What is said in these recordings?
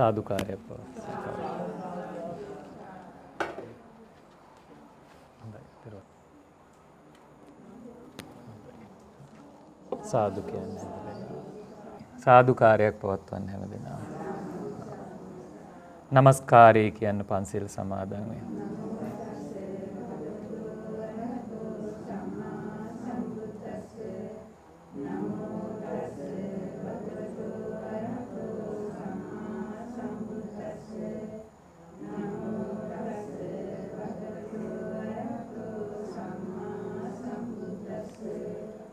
සාදුකාරයක් පව. සාදු කියන්නේ සාදුකාරයක් පවත්වන්න හැම දෙනාම. নমස්කාරය කියන්න පන්සිල් සමාදන් වෙනවා.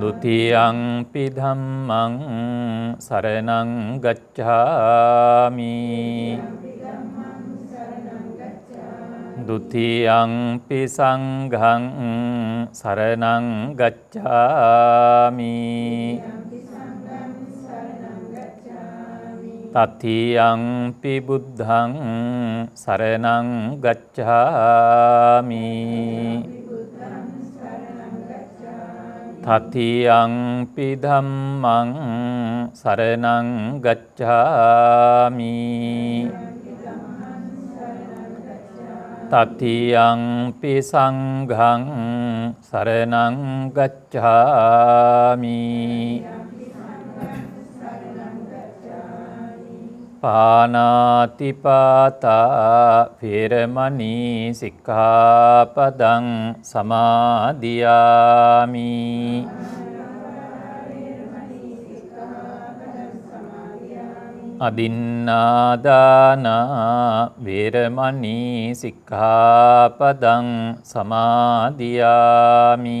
දුතියං පිධම්මං සරණං ගච්ඡාමි දුතියං පිසංඝං සරණං ගච්ඡාමි තතියං පිබුද්ධං සරණං ගච්ඡාමි තතියංපි ධම්මං සරණං ගච්ඡාමි තතියංපි සංඝං සරණං ගච්ඡාමි පානාතිපාතා පෙරමනී සික්ඛාපදං සමාදියාමි අදින්නාදානා වේරමණී සික්ඛාපදං සමාදියාමි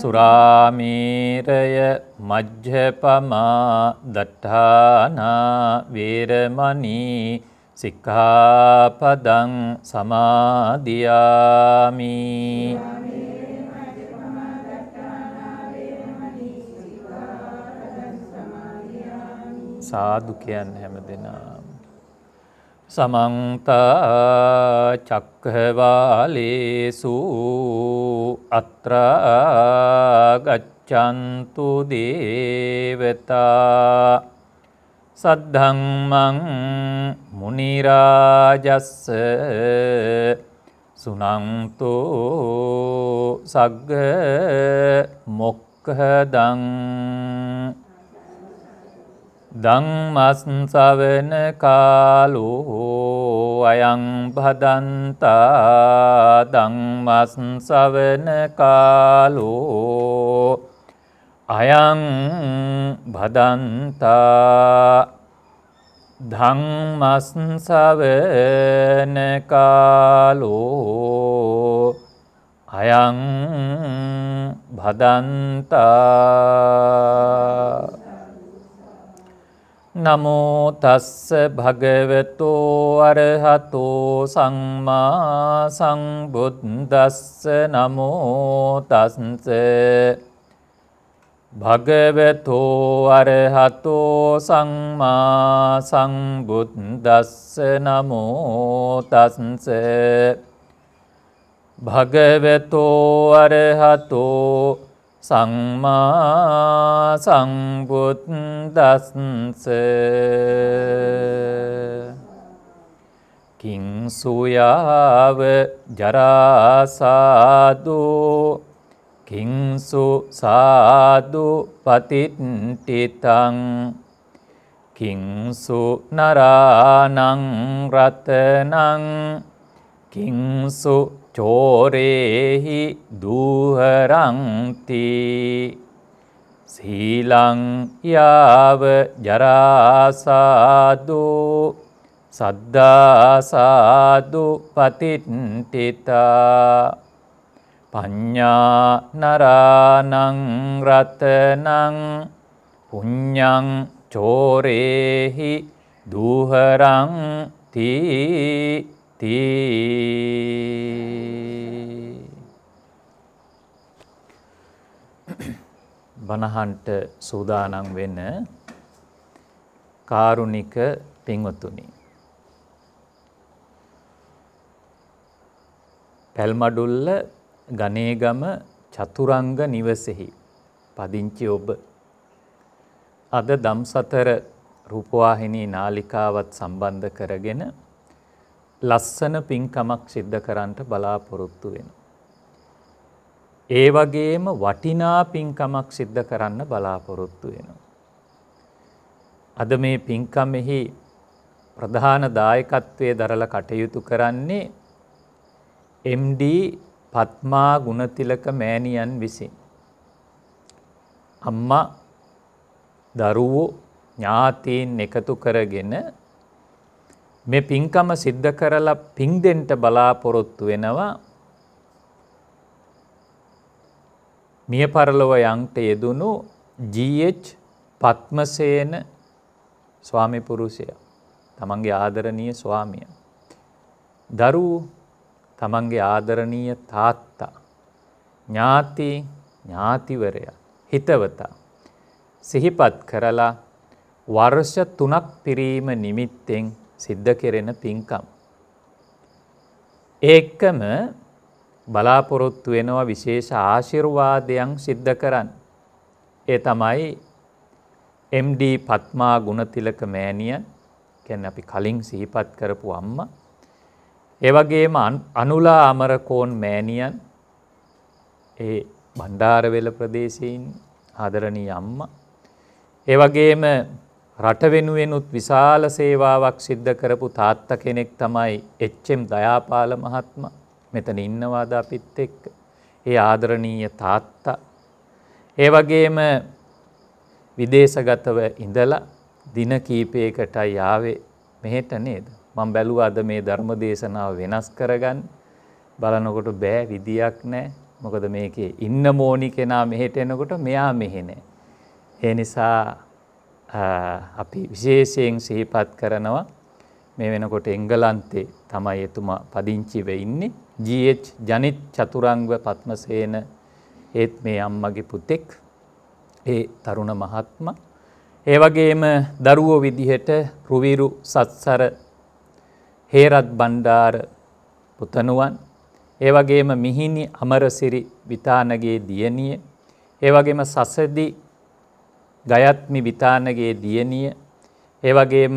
සුරාමීරය මජ්්‍යපමා දට්ඨානා වේරමණී සික්ඛාපදං සමාදියාමි සාදු කියන්නේ සමන්තා චක්හවාලේසු අත්‍රාගච්චන්තු දේවතා සද්ධම්මං මුනිරාජස්ස සුනන්තු සග්ග මොක්කදං දංමස්සවන කාලු අයං පදන්තා දංමස්සවන කාලු අයං බදන්තා ධංමස්සවන කාලු අයං බදන්තා නමෝ තස්ස භගවතෝ අරහතෝ සංමා සංබුද්දස්ස නමෝ තස්ස භගවතෝ අරහතෝ සංමා සංබුද්දස්ස නමෝ තස්ස භගවතෝ අරහතෝ සම්මා සංබුද්දස්ස කිං සුයාව ජරාසාදු කිංසු සාදු පතිට්ටිතං කිංසු නරානං රතනං කිංසු චෝරේහි දූහරංති සීලං යාව ජරාසාදු සද්දාසාදු පතිට්ටිතා පඤ්ඥා නරානං රතනං පුඤ්ඥං චෝරේහි දූහරං තිී තී බණහන්ට සූදානම් වෙන කාරුණික පින්වතුනි. පැල්මඩුල්ල ගනේගම චතුරංග නිවසෙහි පදිංචි ඔබ අද දම්සතර රූපවාහිනී නාලිකාවත් සම්බන්ධ කරගෙන ලස්සන පින්කමක් සිද්ධ කරන්නට බලාපොරොත්තු වෙනවා. ඒ වගේම වටිනා පින්කමක් සිද්ධ කරන්න බලාපොරොත්තු වෙනවා. අද මේ පින්කමෙහි ප්‍රධාන දායකත්වයේ දරල කටයුතු කරන්නේ MD පත්මා ගුණතිලක මෑණියන් විසින්. අම්මා දරුවෝ ඥාතීන් එකතු කරගෙන මේ පින්කම සිද්ධ කරලා පින් දෙන්න බලාපොරොත්තු වෙනවා මිය පරලොව යන්ට යෙදුණු GH පත්මසේන ස්වාමි පුරුෂය තමන්ගේ ආදරණීය ස්වාමිය දරුවෝ තමන්ගේ ආදරණීය තාත්තා ඥාති ඥාතිවරයා හිතවතා සිහිපත් කරලා වර්ෂ තුනක් පිරීම නිමිත්තෙන් සිද්ධ කෙරෙන පින්කම්. ඒක්කම බලාපොරොත්තු වෙනවා විශේෂ ආශිර්වාදයන් සිද්ධ කරන්න. ඒ තමයි MD පත්මා ගුණතිලක මෑණියන් කැන අපි කලින් සිහිපත් කරපු අම්ම. ඒවගේම අනුලා අමරකෝන් මෑණියන් ඒ බණ්ඩාරවෙල ප්‍රදේශයෙන් ආදරණී අම්ම. ඒවගේම රට වෙනුවෙනුත් විශාල සේවාවක් සිද්ධ කරපු තාත්ත කෙනෙක් තමයි එච්චෙම් දයාපාල මහත්ම මෙතන ඉන්නවාද අපිත් එක්ක ඒ ආදරණීය තාත්තා. ඒ වගේම විදේශගතව ඉඳලා දින කීපයකටයි ආවේ මෙහෙට නේද. මං බැලුවාද මේ ධර්ම දේශනාව වෙනස් කරගන්න බලනකොට බෑ විදියක් නෑ මොකද මේකේ ඉන්න මෝනි කෙනා මෙහෙට එනකොට මෙයා මෙහෙනෑ. ඒ නිසා අපි විශේෂයෙන් සිහිපත් කරනවා මේ වෙනකොට එංගලන්තේ තමයි එතුමා පදිංචිව ඉන්නේ ජH ජනිත් චතුරංග පත්මසේන ඒත් මේ අම්මගේ පුතෙක් ඒ තරුණ මහත්ම ඒ වගේම දරුවෝ විදිහට රුවිරු සත්සර හේරත් බණ්ඩාර පුතණුවන් ඒ වගේම මිහිණි අමරසිරි විතානගේ දියණිය ඒ වගේම සසදි ගයත්මි විතානගේ දියණිය ඒ වගේම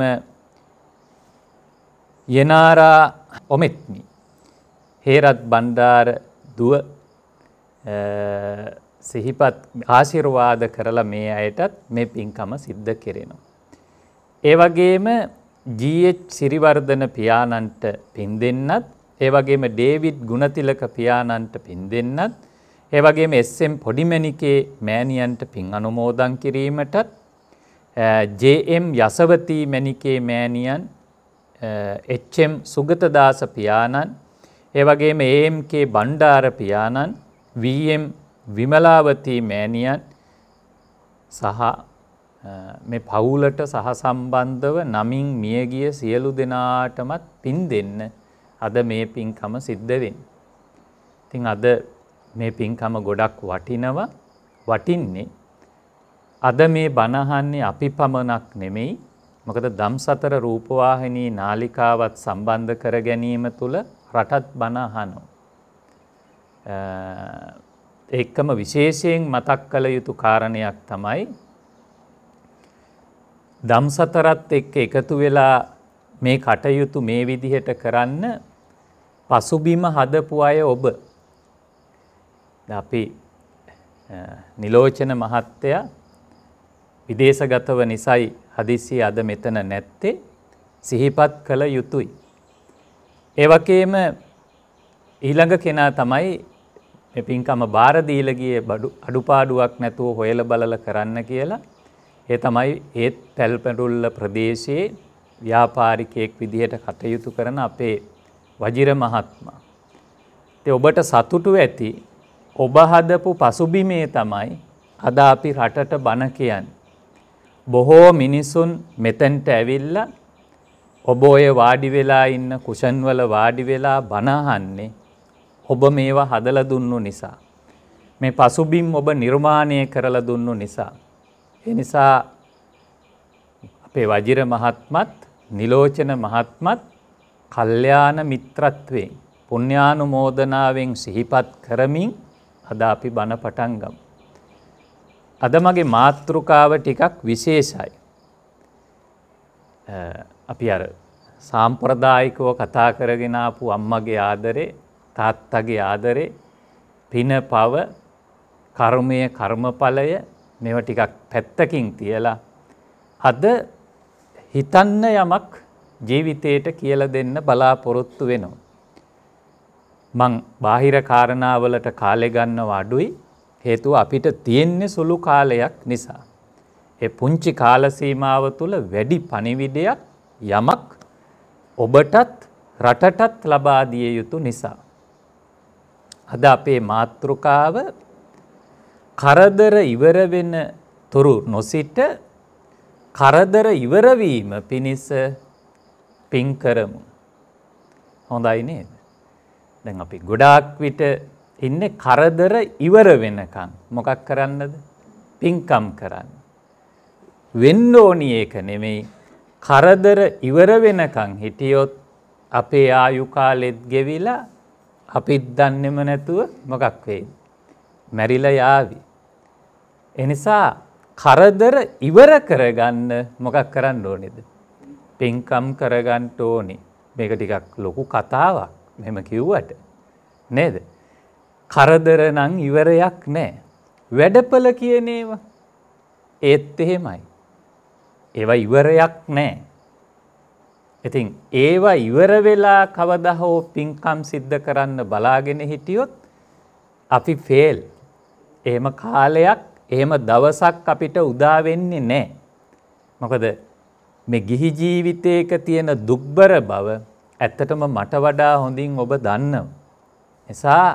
යනාරා ඔමෙත්මි හේරත් බණ්ඩාර දුව සිහිපත් ආශිර්වාද කරලා මේ අයටත් මේ පින්කම සිද්ධ කෙරෙනවා. ඒ වගේම ජීච් සිරිවර්ධන පියාණන්ට පින් දෙන්නත් ඒ වගේම ඩේවිඩ් ගුණතිලක පියාණන්ට පින් දෙන්නත් ඒවගේ එස්සම් පොඩිමැනිකේ මෑණියන්ට පින් අනුමෝදන් කිරීමටත් ජම් යසවතී මැනිකේ මෑණියන් එච්චම් සුගතදාස පියාණන් ඒවගේම ඒම්ක බණ්ඩාර පියාණන් වම් විමලාවතී මෑණියන් සහ මේ පවුලට සහ සම්බන්ධව නමින් මියගිය සියලු දෙනාටමත් පින් දෙන්න අද මේ පින්කම සිද්ධවෙන්. ඉතිං අද මේ පින්කම ගොඩක් වටිනවා වටින්නේ අද මේ බණහන්නේ අපි පමණක් නෙමෙයි මොකද දම් සතර රූපවාහිනී නාලිකාවත් සම්බන්ධ කර ගැනීම තුළ රටත් බණහනෝ. එක්කම විශේෂයෙන් මතක් කළ යුතු කාරණයක් තමයි දම් සතරත් එක්ක එකතු වෙලා මේ කටයුතු මේ විදිහට කරන්න පසුබිම හදපු අය ඔබ අපි නිලෝචන මහත්තයා විදේශගතව නිසයි හදිසි අද මෙතන නැත්තේ සිහිපත් කළ යුතුයි. ඒවකේම ඊළඟ කෙනා තමයි පින්කම බාරදීලගිය බඩු අඩුපාඩුවක් නැතුව හොයල බලල කරන්න කියලා ඒ තමයි ඒත් පැල්පඩුල්ල ප්‍රදේශයේ ව්‍යාපාරිකයෙක් විදිහට කටයුතු කරන අපේ වජිර මහත්මා. ඔබට සතුටු ඇති ඔබ හදපු පසුබිමේ තමයි අද අපි රටට බණ කියන්. බොහෝ මිනිසුන් මෙතැන්ට ඇවිල්ල ඔබ ඔය වාඩි වෙලා ඉන්න කුෂන්වල වාඩි වෙලා බණහන්නේ ඔබ මේවා හදල දුන්නු නිසා. මේ පසුබිම් ඔබ නිර්මාණය කරල දුන්නු නිසා. එනිසා අපේ වජිර මහත්මත් නිලෝචන මහත්මත් කල්්‍යාන මිත්‍රත්වෙන් පුුණ්‍යානු මෝදනාවෙන් සිහිපත් කරමින් අද අපි බණ පටන්ගම්. අද මගේ මාතෘකාව ටිකක් විශේෂයි. අපි අර සාම්ප්‍රදායිකව කතා කරගෙනාපු අම්මගේ ආදරේ තාත්තගේ ආදරේ පින පව කර්මය කර්මඵලය මෙව ටිකක් පැත්තකින් තියලා අද හිතන්න යමක් ජීවිතයට කියල දෙන්න බලාපොරොත්තු වෙනවා. මං බාහිර කාරණාවලට කාලෙගන්නව අඩුයි හේතුව අපිට තියෙන්නේ සුළු කාලයක් නිසා. එ පුංචි කාලසීමාව තුළ වැඩි පනිවිඩයක් යමක් ඔබටත් රටටත් ලබාදිය යුතු නිසා. අද අපේ මාතෘකාව කරදර ඉවරවෙන තුරු නොසිට කරදර ඉවරවීම පිණිස පින් කරමු. හොඳයි නේද. දැන් අපි ගොඩාක් විට ඉන්නේ කරදර ඉවර වෙනකන්. මොකක් කරන්නද? පින්කම් කරන්න. වෙන්න ඕනි ඒක නෙමෙයි. කරදර ඉවර වෙනකන් හිටියොත් අපේ ආයු කාලෙත් ගෙවිලා අපිත් දන්නෙම නැතුව මොකක් වෙයි. මැරිලා යාවි. එනිසා කරදර ඉවර කරගන්න මොකක් කරන්න ඕනෙද. පින්කම් කරගන්න ඕනේ. මේක ටිකක් ලොකු කතාවක්. මෙම කිව්වට නේද. කරදරනං ඉවරයක් නෑ. වැඩපල කියනේවා ඒත් එහෙමයි. ඒව ඉවරයක් නෑ. ඉතින් ඒවා ඉවරවෙලා කවද හෝ පින්කම් සිද්ධ කරන්න බලාගෙන හිටියොත් අපි ෆේල් එහෙම කාලයක් එහෙම දවසක් අපිට උදාවෙන්නේ නෑ. මොකද මේ ගිහි ජීවිතයක තියෙන දුක්බර බව ඇත්තටම මට වඩා හොඳින් ඔබ දන්නවා. නිසා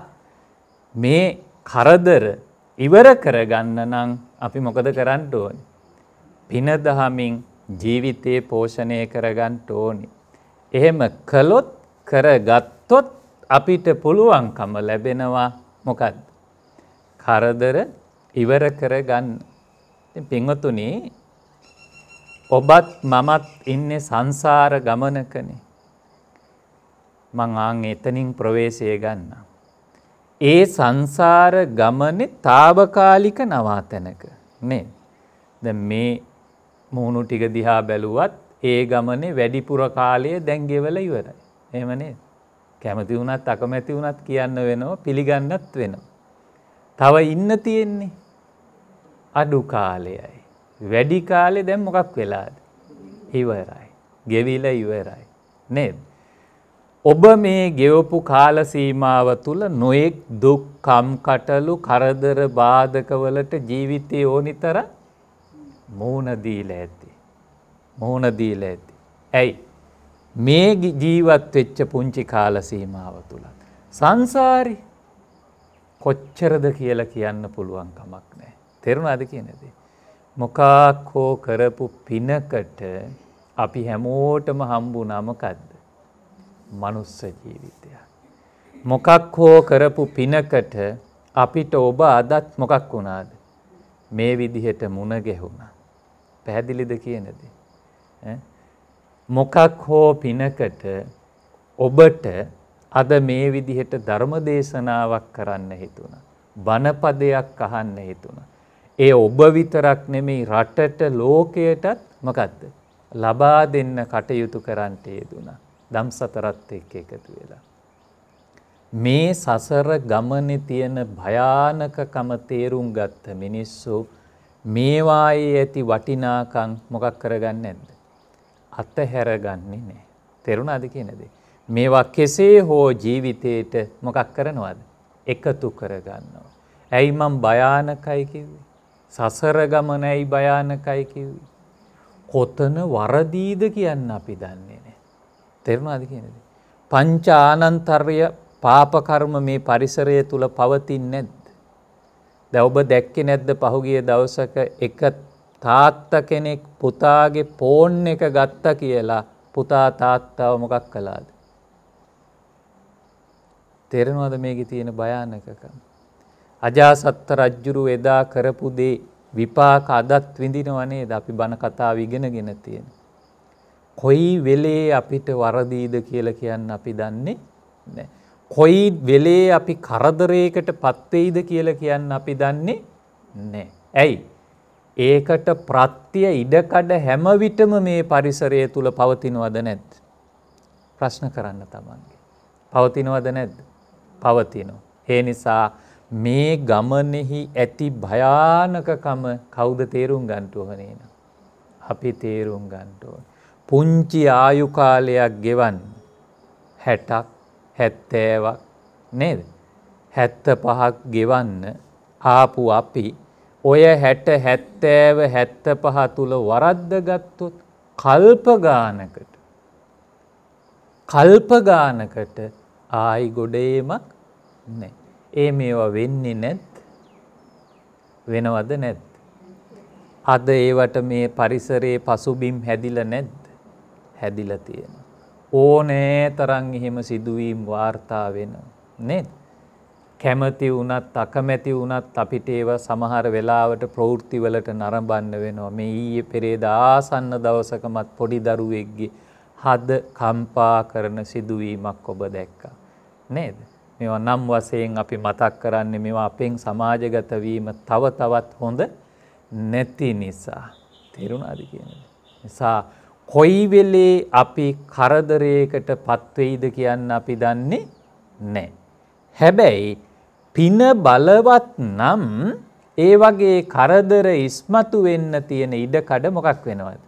මේ කරදර ඉවර කරගන්න නම් අපි මොකද කරන්න ඕනි. පින දහමින් ජීවිතයේ පෝෂණය කරගන්න ඕනි. එහෙම කළොත් කරගත්තොත් අපිට පුළුවන්කම ලැබෙනවා මොකක්ද. කරදර ඉවර කරගන්න. පිංවතුනේ ඔබත් මමත් ඉන්නේ සංසාර ගමනකනේ. මං ආං එතනින් ප්‍රවේශය ගන්න. ඒ සංසාර ගමන තාවකාලික නවාතැනක නේ. ද මේ මුහුණු ටික දිහා බැලුවත් ඒ ගමනේ වැඩිපුර කාලය දැන්ගෙවල ඉවරයි. එමනේ කැමති වුණත් අකමැති වුණත් කියන්න වෙනවා පිළිගන්නත් වෙනවා. තව ඉන්න තියෙන්නේ අඩු කාලයයි. වැඩි කාලේ දැන් මොකක් වෙලාද. ඉවරයි. ගෙවිල ඉවරයි. නේද. ඔබ මේ ගෙවපු කාලසීමාව තුළ නොයෙක් දුක් කම්කටලු කරදර බාධකවලට ජීවිතය ඕනිතර මූුණදීල ඇති. මූුණදීල ඇති. ඇයි. මේ ජීවත් වෙච්ච පුංචි කාලසීමාව තුළ. සංසාරි කොච්චරද කියලා කියන්න පුළුවන් කමක් නෑ. තෙරුණ අද කියනද. මොකාක් හෝ කරපු පිනකට අපි හැමෝටම හම්බු නමකද්ද. මනුස්ස ජීවිතයක්. මොකක් හෝ කරපු පිනකට අපිට ඔබ අදත් මොකක් වුණාද. මේ විදිහට මුණගෙහුුණ. පැහැදිලිද කියනද. මොකක් හෝ පිනකට ඔබට අද මේ විදිහට ධර්ම දේශනාවක් කරන්න හිතුණ. බණපදයක් අහන්න හිතුණ. ඒ ඔබ විතරක් නෙමෙයි රටට ලෝකයටත් මකත්ද. ලබා දෙන්න කටයුතු කරන්ටේ දුනා. දම් සතරත් එක්ක එකතු වෙලා. මේ සසර ගමනෙ තියෙන භයානකකම තේරුම් ගත්ත මිනිස්සු මේවායේ ඇති වටිනාකං මොකක් කරගන්න ඇද. අතහැරගන්නේ නෑ. තෙරුණාද කියනද. මේවා කෙසේ හෝ ජීවිතයට මොකක් කරනවාද. එකතු කරගන්නවා. ඇයි මං භයානකයි කිව්වේ. සසර ගමන ඇයි භයානකයි කිව්වේ. කොතන වරදීද කියන්න අපි දන්නේ තෙරනාද කියනද. පංචානන්තර්ය පාපකර්ම මේ පරිසරය තුළ පවතින් නැද්ද. දැවබ දැක්කෙ නැද්ද පහුගිය දවසක එක තාත්ත කෙනෙක් පුතාගේ පෝන් එක ගත්ත කියලා පුතා තාත්තාව මොකක් කලාද. තෙරෙනවාද මේක තියෙන භයානකකම්. අජාසත්ත රජ්ජුරු එදා කරපු දේ විපාක අදත් විඳිනවනේ ද අපි බණ කතාව ඉගෙනගෙන තියෙන. කොයි වෙලේ අපිට වරදීද කියලා කියන්න අපි දන්නේ නෑ. කොයි වෙලේ අපි කරදරයකට පත්වෙයිද කියලා කියන්න අපි දන්නේ නෑ. ඇයි. ඒකට ප්‍රත්තිය ඉඩකඩ හැමවිටම මේ පරිසරය තුළ පවතිනවද නැත්. ප්‍රශ්න කරන්න තමන්ගේ. පවතිනවද නැද්ද. පවතිනෝ. ඒ නිසා මේ ගමනෙහි ඇති භයානකකම කෞද තේරුම් ගන්ටුවහනේන. අපි තේරුම් ගන්ටෝන. පුංචි ආයුකාලයක් ගෙවන් හැටක් හැත්තෑවක් නේද. හැත්ත පහක් ගෙවන්න ආපු අපි ඔය හැට හැත්තෑව හැත්ත පහ තුළ වරද්ද ගත්තොත් කල්පගානකට කල්පගානකට ආයි ගොඩේමක් නෑ. ඒ මේවා වෙන්නේ නැත් වෙනවද නැත්. අද ඒවට මේ පරිසරයේ පසුබිම් හැදිල නැත්. හැදිල තියෙන. ඕනෑ තරන් එහෙම සිදුවීම් වාර්තා වෙන. නෙත්. කැමති වනත් අකමැති වනත් අපිට ඒව සමහර වෙලාවට ප්‍රෘතිවලට නරඹන්න වෙනවා මේ ඊයේ පෙරේද ආසන්න දවසකමත් පොඩි දරුවෙක්ගේ හද කම්පා කරන සිදුවීමක් ඔබ දැක්ක. නේද. මෙවා නම් වසයෙන් අපි මතක් කරන්නේ මෙවා අපෙන් සමාජගතවීම තව තවත් හොඳ නැති නිසා. තෙරුණ අධ කියන. නිසා කොයි වෙලේ අපි කරදරයකට පත්වෙයිද කියන්න අපි දන්නේ නෑ. හැබැයි පින බලවත් නම් ඒ වගේ කරදර ඉස්මතු වෙන්න තියෙන ඉඩකඩ මොකක් වෙනවද.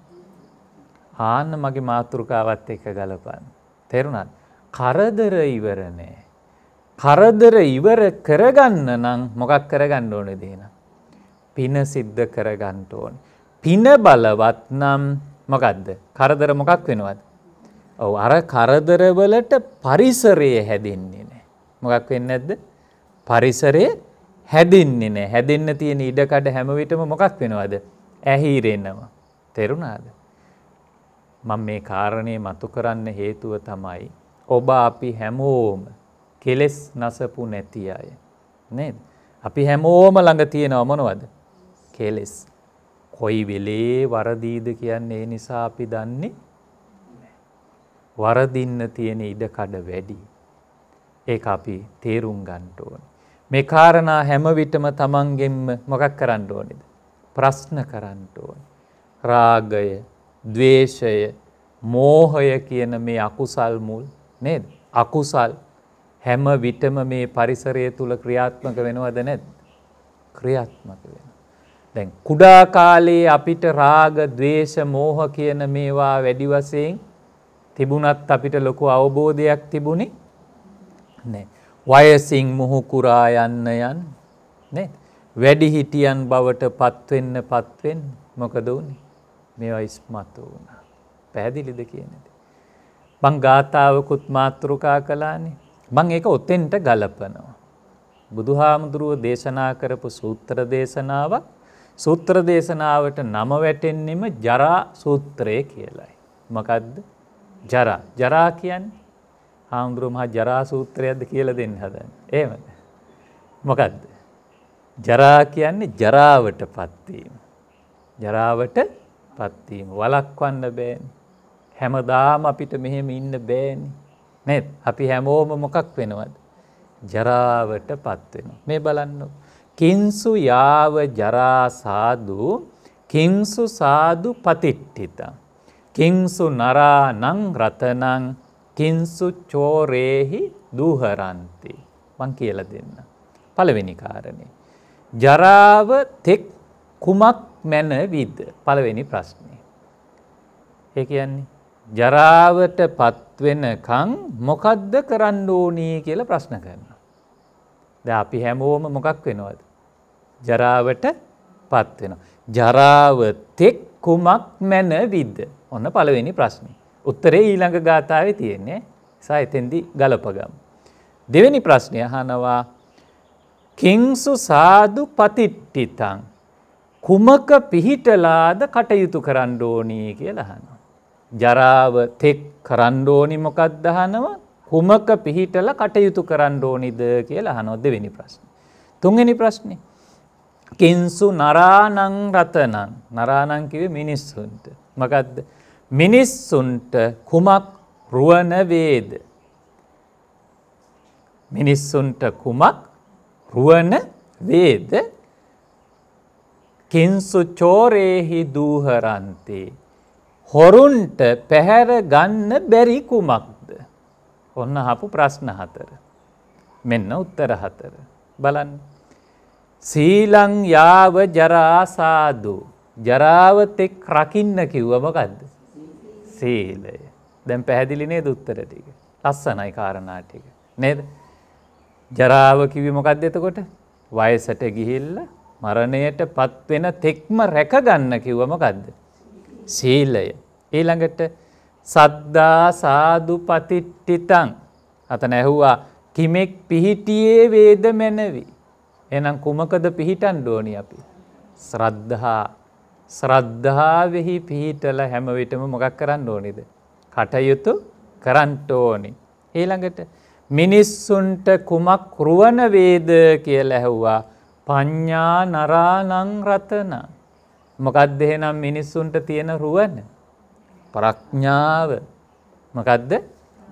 ආන්න මගේ මාතෘකාවත් එක ගලපන්න. තෙරුණත් කරදර ඉවරනෑ. කරදර ඉවර කරගන්න නම් මොකක් කරගන්න ඕන දේන. පින සිද්ධ කරගන්ට ඕන. පින බලවත් නම් මොකක්ද කරදර මොකක් වෙනවද. ඔව අර කරදරවලට පරිසරයේ හැදෙන්නේ නෑ. මොකක් වෙන්න ඇද්ද පරිසරය හැදින්නේ නෑ හැදන්න තියෙන ඉඩකඩ හැමවිටම මොකක් වෙනවද ඇහිරෙන්නවා. තෙරුණාද. මං මේ කාරණය මතු කරන්න හේතුව තමයි. ඔබ අපි හැමෝම කෙලෙස් නසපු නැති අය. නේද. අපි හැමෝම ළඟ තියෙන ඔමනවද කෙලෙස්. කොයි වෙලේ වරදීද කියන්නේ ඒ නිසා අපි දන්නේ වරදින්න තියෙන ඉඩකඩ වැඩි. ඒක අපි තේරුම් ගන්නට ඕනේ. මේ කාරණා හැම විටම තමන්ගෙන්ම මොකක් කරන්න ඕනේද? ප්‍රශ්න කරන්න ඕනේ. රාගය, ద్వේෂය, මෝහය කියන මේ අකුසල් මුල් නේද? අකුසල් හැම විටම මේ පරිසරය තුල ක්‍රියාත්මක වෙනවද නැද්ද? ක්‍රියාත්මක වෙනවා. දැන් කුඩා කාලයේ අපිට රාග, ద్వේෂ, මෝහ කියන මේවා වැඩි වශයෙන් තිබුණත් අපිට ලොකු අවබෝධයක් තිබුණේ නැහැ. වයසින් මොහු කුරා යන්න යන් නේද? වැඩි හිටියන් බවට පත් වෙන්න පත් වෙන්න මොකද වුනේ? මේවා ඉස්මතු වුණා. පැහැදිලිද කියන්නේ? මං ගාතාවකුත් මාත්‍රිකා කළානේ. මං ඒක ඔතෙන්ට ගලපනවා. බුදුහාමුදුරුව දේශනා කරපු සූත්‍ර දේශනාවක් සූත්‍ර දේශනාවට නම වැටෙන්නෙම ජරා සූත්‍රය කියලයි. මකදද ජරා ජරා කියන් හාමුදුරුවමහා ජරා සූත්‍රයක්ද කියල දෙන්න හදන්න. ඒමද. මොකදද. ජරා කියන්නේ ජරාවට පත්වීම. ජරාවට පත්වීම වලක්වන්න බෑන්. හැමදාම අපිට මෙහෙම ඉන්න බෑන්. නැත් අපි හැමෝම මොකක් වෙනවද. ජරාවට පත්වෙනවා. මේ බලන්නොත්. කින්සු යාව ජරා සාදු කින්සු සාදු පතිට්ඨිත කින්සු නරා නං රතනං කින්සු චෝරේහි දූහරන්ති මං කියල දෙන්න පළවෙනි කාරණය ජරාව තෙක් කුමක් මැන විද පළවෙනි ප්‍රශ්නය ඒ කියන්නේ ජරාවට පත්වෙනකං මොකද්ද කරන්න ඕනී කියල ප්‍රශ්න කරන්න ද අපි හැමෝම මොකක් වෙනවද ජරාවට පත් වෙන. ජරාවතෙක් කුමක් මැන විද්ද ඔන්න පළවෙනි ප්‍රශ්නය. උත්තරේ ඊළඟ ගාථාව තියෙන්නේ සා එතෙන්දි ගලපගම්. දෙවැනි ප්‍රශ්නය හනවා කිංසු සාදු පතිට්ටිතං කුමක පිහිටලාද කටයුතු කරණ්ඩෝනී කියලහන. ජරාව තෙක් කරණ්ඩෝනි මොකක්දහනව කුමක පිහිටල කටයුතු කරණ්ඩෝනිද කියලා හනොද වෙනි ප්‍රශ්න. තුන්ගනි ප්‍රශ්නය කින්සු නරානං රතනං නරානං කිව මිනිස්සුන්ට. මකදද මිනිස්සුන්ට කුමක් රුවනවේද. මිනිස්සුන්ට කුමක් රුවන වේද කින්සු චෝරේහි දූහරන්තේ. හොරුන්ට පැහැර ගන්න බැරි කුමක්ද. ඔන්න හපු ප්‍රශ්න හතර. මෙන්න උත්තර හතර. බලන්න. සීලං යාව ජරාසාදු ජරාවතෙක් රකින්න කිව්වමකක්ද සීලය දැන් පැහැදිලිනේ දුත්තර ටික ලස්සනයි කාරණාටික නේද ජරාව කිවිමොකක්ද එතකොට වයසට ගිහිල්ල මරණයට පත්වෙන තෙක්ම රැකගන්න කිව්වමකක්ද සීලය ඊළඟට සද්දා සාදු පතිට්ටිතං අත නැහුවා කිමෙක් පිහිටියේ වේද මැනවී එනම් කුමකද පිහිටන් ඩෝනි අපි. ශ්‍රද්ධහා ශ්‍රද්ධාවෙහි පිහිටල හැමවිටම මොගක් කරන්න ඕනිද. කටයුතු කරන්ට ඕනි. ඊළඟට මිනිස්සුන්ට කුමක් කරුවනවේද කියල ඇහුවා පඤ්ඥා නරානං රතන. මොකද එහෙනම් මිනිස්සුන්ට තියෙන රුවන. ප්‍රඥාව මකදද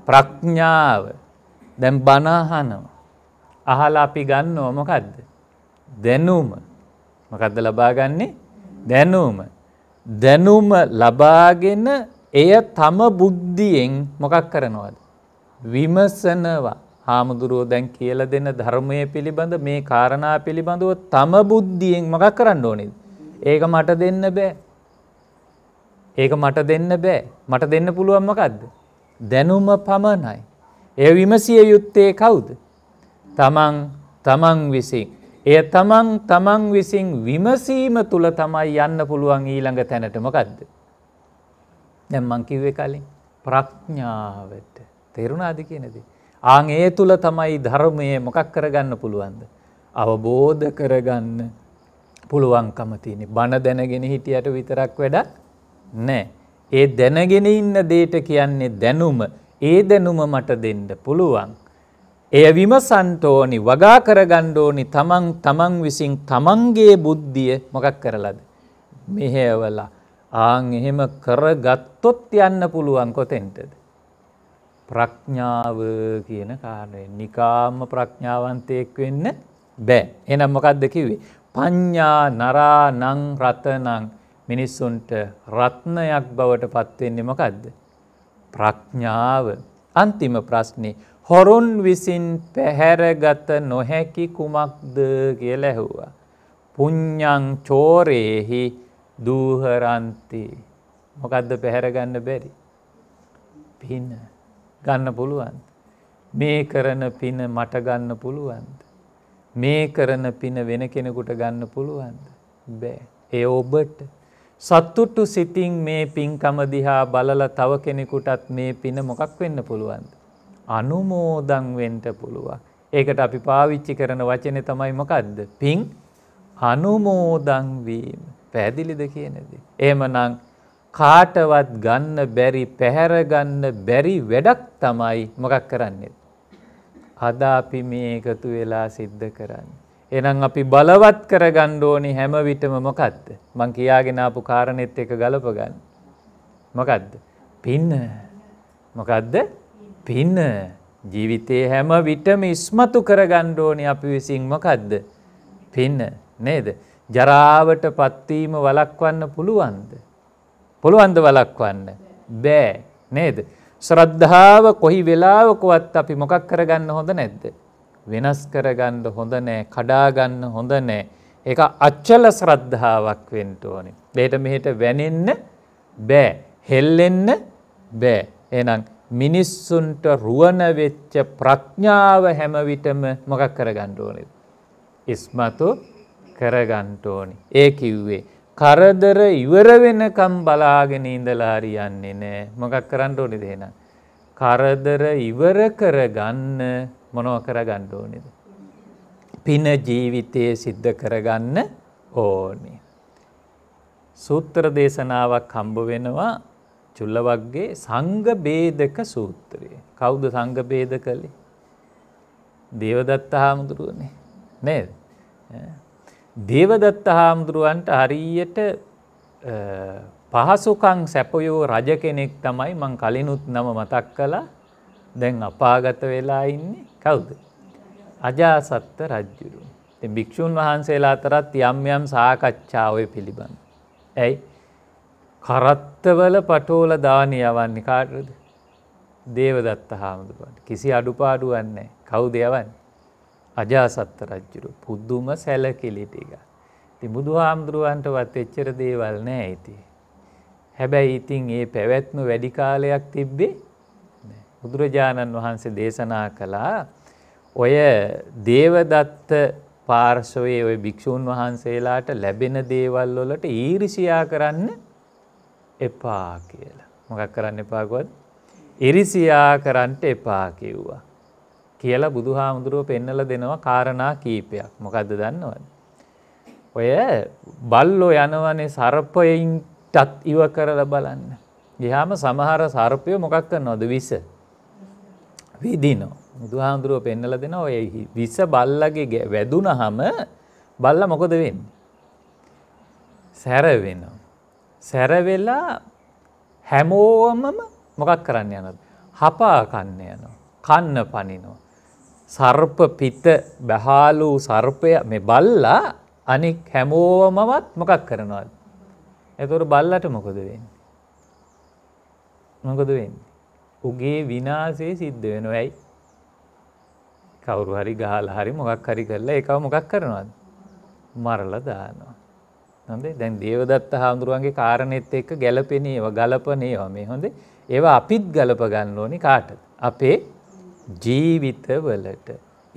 ප්‍රඥාව දැම් බනාහනෝ. අහල අපි ගන්න ඕමකදද. දැනුම මකක්ද ලබාගන්නේ දැනුම දැනුම ලබාගෙන එය තම බුද්ධියෙන් මොකක් කරනවාද. විමසනවා හාමුදුරුවෝ දැන් කියල දෙන්න ධර්මය පිළිබඳ මේ කාරණා පිළිබඳව තම බුද්ධියෙන් මකක් කරන්න ඕනෙද. ඒක මට දෙන්න බෑ. ඒක මට දෙන්න බෑ මට දෙන්න පුළුවන්මකක්ද. දැනුම පමණයි. එය විමසිය යුත්තේ කවුද. තමන් තමන් විසින්. එය තමන් තමන් විසින් විමසීම තුළ තමයි යන්න පුළුවන් ඊළඟ තැනට මොකක්ද. දැම්මං කිව්වේ කලින් ප්‍රඥාවට තෙරුණාද කියනද. ආං ඒ තුළ තමයි ධර්මය මොකක් කරගන්න පුළුවන්ද. අවබෝධ කරගන්න පුළුවන්කමතියනෙ බණ දැනගෙන හිටියට විතරක් වැඩක් නෑ. ඒ දැනගෙන ඉන්න දේට කියන්නේ දැනුම ඒ දැනුම මට දෙන්න පුළුවන්. එය විමසන්ටෝනි වගා කරගණ්ඩෝනි තමන් තමන් විසින් තමන්ගේ බුද්ධිය මොකක් කරලද. මෙහෙවලා ආං එහෙම කරගත්තොත් යන්න පුළුවන් කොතෙන්ටද. ප්‍රඥාව කියන කාරණය නිකාම ප්‍රඥාවන්තයෙක් වෙන්න බෑ එනම් මොකක්ද කිවේ. පඤ්ඥා නරා නං රතනං මිනිස්සුන්ට රත්නයක් බවට පත්වෙන්නේ මොකක්ද. ප්‍රඥාව අන්තිම ප්‍රශ්නේ හොරුන් විසින් පැහැරගත නොහැකි කුමක්ද කියල ඇහුවා. පුං්ඥං චෝරයෙහි දූහරන්ති මොකදද පැහැරගන්න බැරි. පින්න ගන්න පුළුවන්ද. මේ කරන පින මට ගන්න පුළුවන්ද. මේ කරන පින වෙන කෙනෙකුට ගන්න පුළුවන්ද. බෑ ඒ ඔබට සත්තුට්ටු සිතින් මේ පින්කමදිහා බලල තව කෙනෙකුටත් මේ පින මොකක් වෙන්න පුළුවන්ද. අනුමෝදන් වෙන්ට පුළුවන්. ඒකට අපි පාවිච්චි කරන වචනය තමයි මොකක්ද. පින් අනුමෝදංවීම පැදිලිද කියනද. ඒමනං කාටවත් ගන්න බැරි පැහැරගන්න බැරි වැඩක් තමයි මොකක් කරන්නේ. අද අපි මේ එකතු වෙලා සිද්ධ කරන්න. එනම් අපි බලවත් කර ගණ්ඩෝනි හැම විටම මොකක්ද. මං කියාගෙනාපු කාරණෙත් එක ගලපගන්න. මොකක්ද. පින්න මොකක්ද පින්න ජීවිතයේ හැම විටම ඉස්මතු කරගණ්ඩෝනි අපි විසින්මකක්ද පින්න නේද. ජරාවට පත්වීම වලක්වන්න පුළුවන්ද. පුළුවන්ද වලක්වන්න බෑ නේද. ශ්‍රද්ධාව කොහි වෙලාවකුවත් අපි මොකක් කරගන්න හොඳ නැද්ද. වෙනස් කරගන්න හොඳ නෑ කඩාගන්න හොඳ නෑ. ඒ අච්චල ශ්‍රද්ධාවක් වෙන්ට ඕනි. දේට මෙහෙට වැනෙන්න බෑ හෙල්ලෙන්න බෑ එනම් මිනිස්සුන්ට රුවන වෙච්ච ප්‍රඥාව හැම විටම මොකක් කරගන්න ඕනෙද. ඉස්මතු කරගන්ට ඕනි. ඒ කිව්වේ. කරදර ඉවර වෙනකම් බලාගෙන ඉඳලාරියන්නේ නෑ මොකක් කරන්න ඕනි දෙන. කරදර ඉවර කරගන්න මොනව කරගන්න ඕනෙද. පින ජීවිතයේ සිද්ධ කරගන්න ඕනේ. සූත්‍ර දේශනාවක් හම්බ වෙනවා චුල්ලවක්ගේ සංඝ බේදක සූත්‍රය. කවුද සංඝ බේද කළේ? දේවදත්ත හාමුදුරුවනේ. නේද? දේවදත්ත හාමුදුරුවන්ට හරියට පහසුකම් සැපයෝ රජ කෙනෙක් තමයි මං කලිනුත් නම මතක් කළා. දැන් අපාගත වෙලා ඉන්නේ කවුද? අජාසත්ත රජුරු. ඉතින් භික්ෂුන් වහන්සේලා අතරත් යම් යම් සාකච්ඡා ඔය පිළිබඳ. ඇයි? කරත්තවල පටෝල දානය යවන්නේ කාටද දේවදත්ත හාමුදුරුවන්ට කිසි අඩුපාඩු වන්නේ කවු දෙයවන්න අජාසත්ත රජ්ජුරු පුද්දුම සැලකිලිටික ති බුදු හාමුදුරුවන්ට වත් එච්චර දේවල් නෑ ඇති. හැබැයි ඉතින් ඒ පැවැත්ම වැඩිකාලයක් තිබ්බේ බුදුරජාණන් වහන්සේ දේශනා කළා ඔය දේවදත්ත පාර්ශවයේ ඔය භික්‍ෂූන් වහන්සේලාට ලැබෙන දේවල් වලට ඊරිසියා කරන්න එපා කියලා. මොකක් කරන්න එපාකොත් ඉරිසියා කරන්ට එපා කිව්වා. කියලා බුදු හාමුදුරුව පෙන්නල දෙනවා කාරණා කීපයක් මොකක්ද දන්නවද. ඔය බල්ලෝ යනවනේ සරපයයින්ටත් ඉව කරල බලන්න. ගිහාම සමහර සරපය මොකක් නොද විස. විදිනෝ. බුදුහාමුදුරුව පෙන්නල දෙන ඔය විස බල්ලගේ වැදුන හම බල්ල මොකොද වෙන්න. සැරවෙනවා. සැරවෙලා හැමෝවමම මොකක් කරන්න යනද. හපා කන්න යනවා. කන්න පනිනවා. සර්ප පිත බැහාලූ සර්පය මේ බල්ලා අනික් හැමෝවමවත් මොකක් කරනවාද. ඇතුර බල්ලට මොකද වෙන්න. මොකද වෙන්න. උගේ විනාසේ සිද්ධ වෙන ඇයි. කවුරු හරි ගාල හරි මොකක් හරි කරලා එකව මොකක් කරනවාද. මරල දානවා. හොඳේ දැන් දේවදත්ත හාමුදුරුවන්ගේ කාරණෙත් එක්ක ගැලපෙනේවා ගලපනේවා මේ හොඳේ ඒවා අපිත් ගලප ගන්න ඕනි කාටද අපේ ජීවිතවලට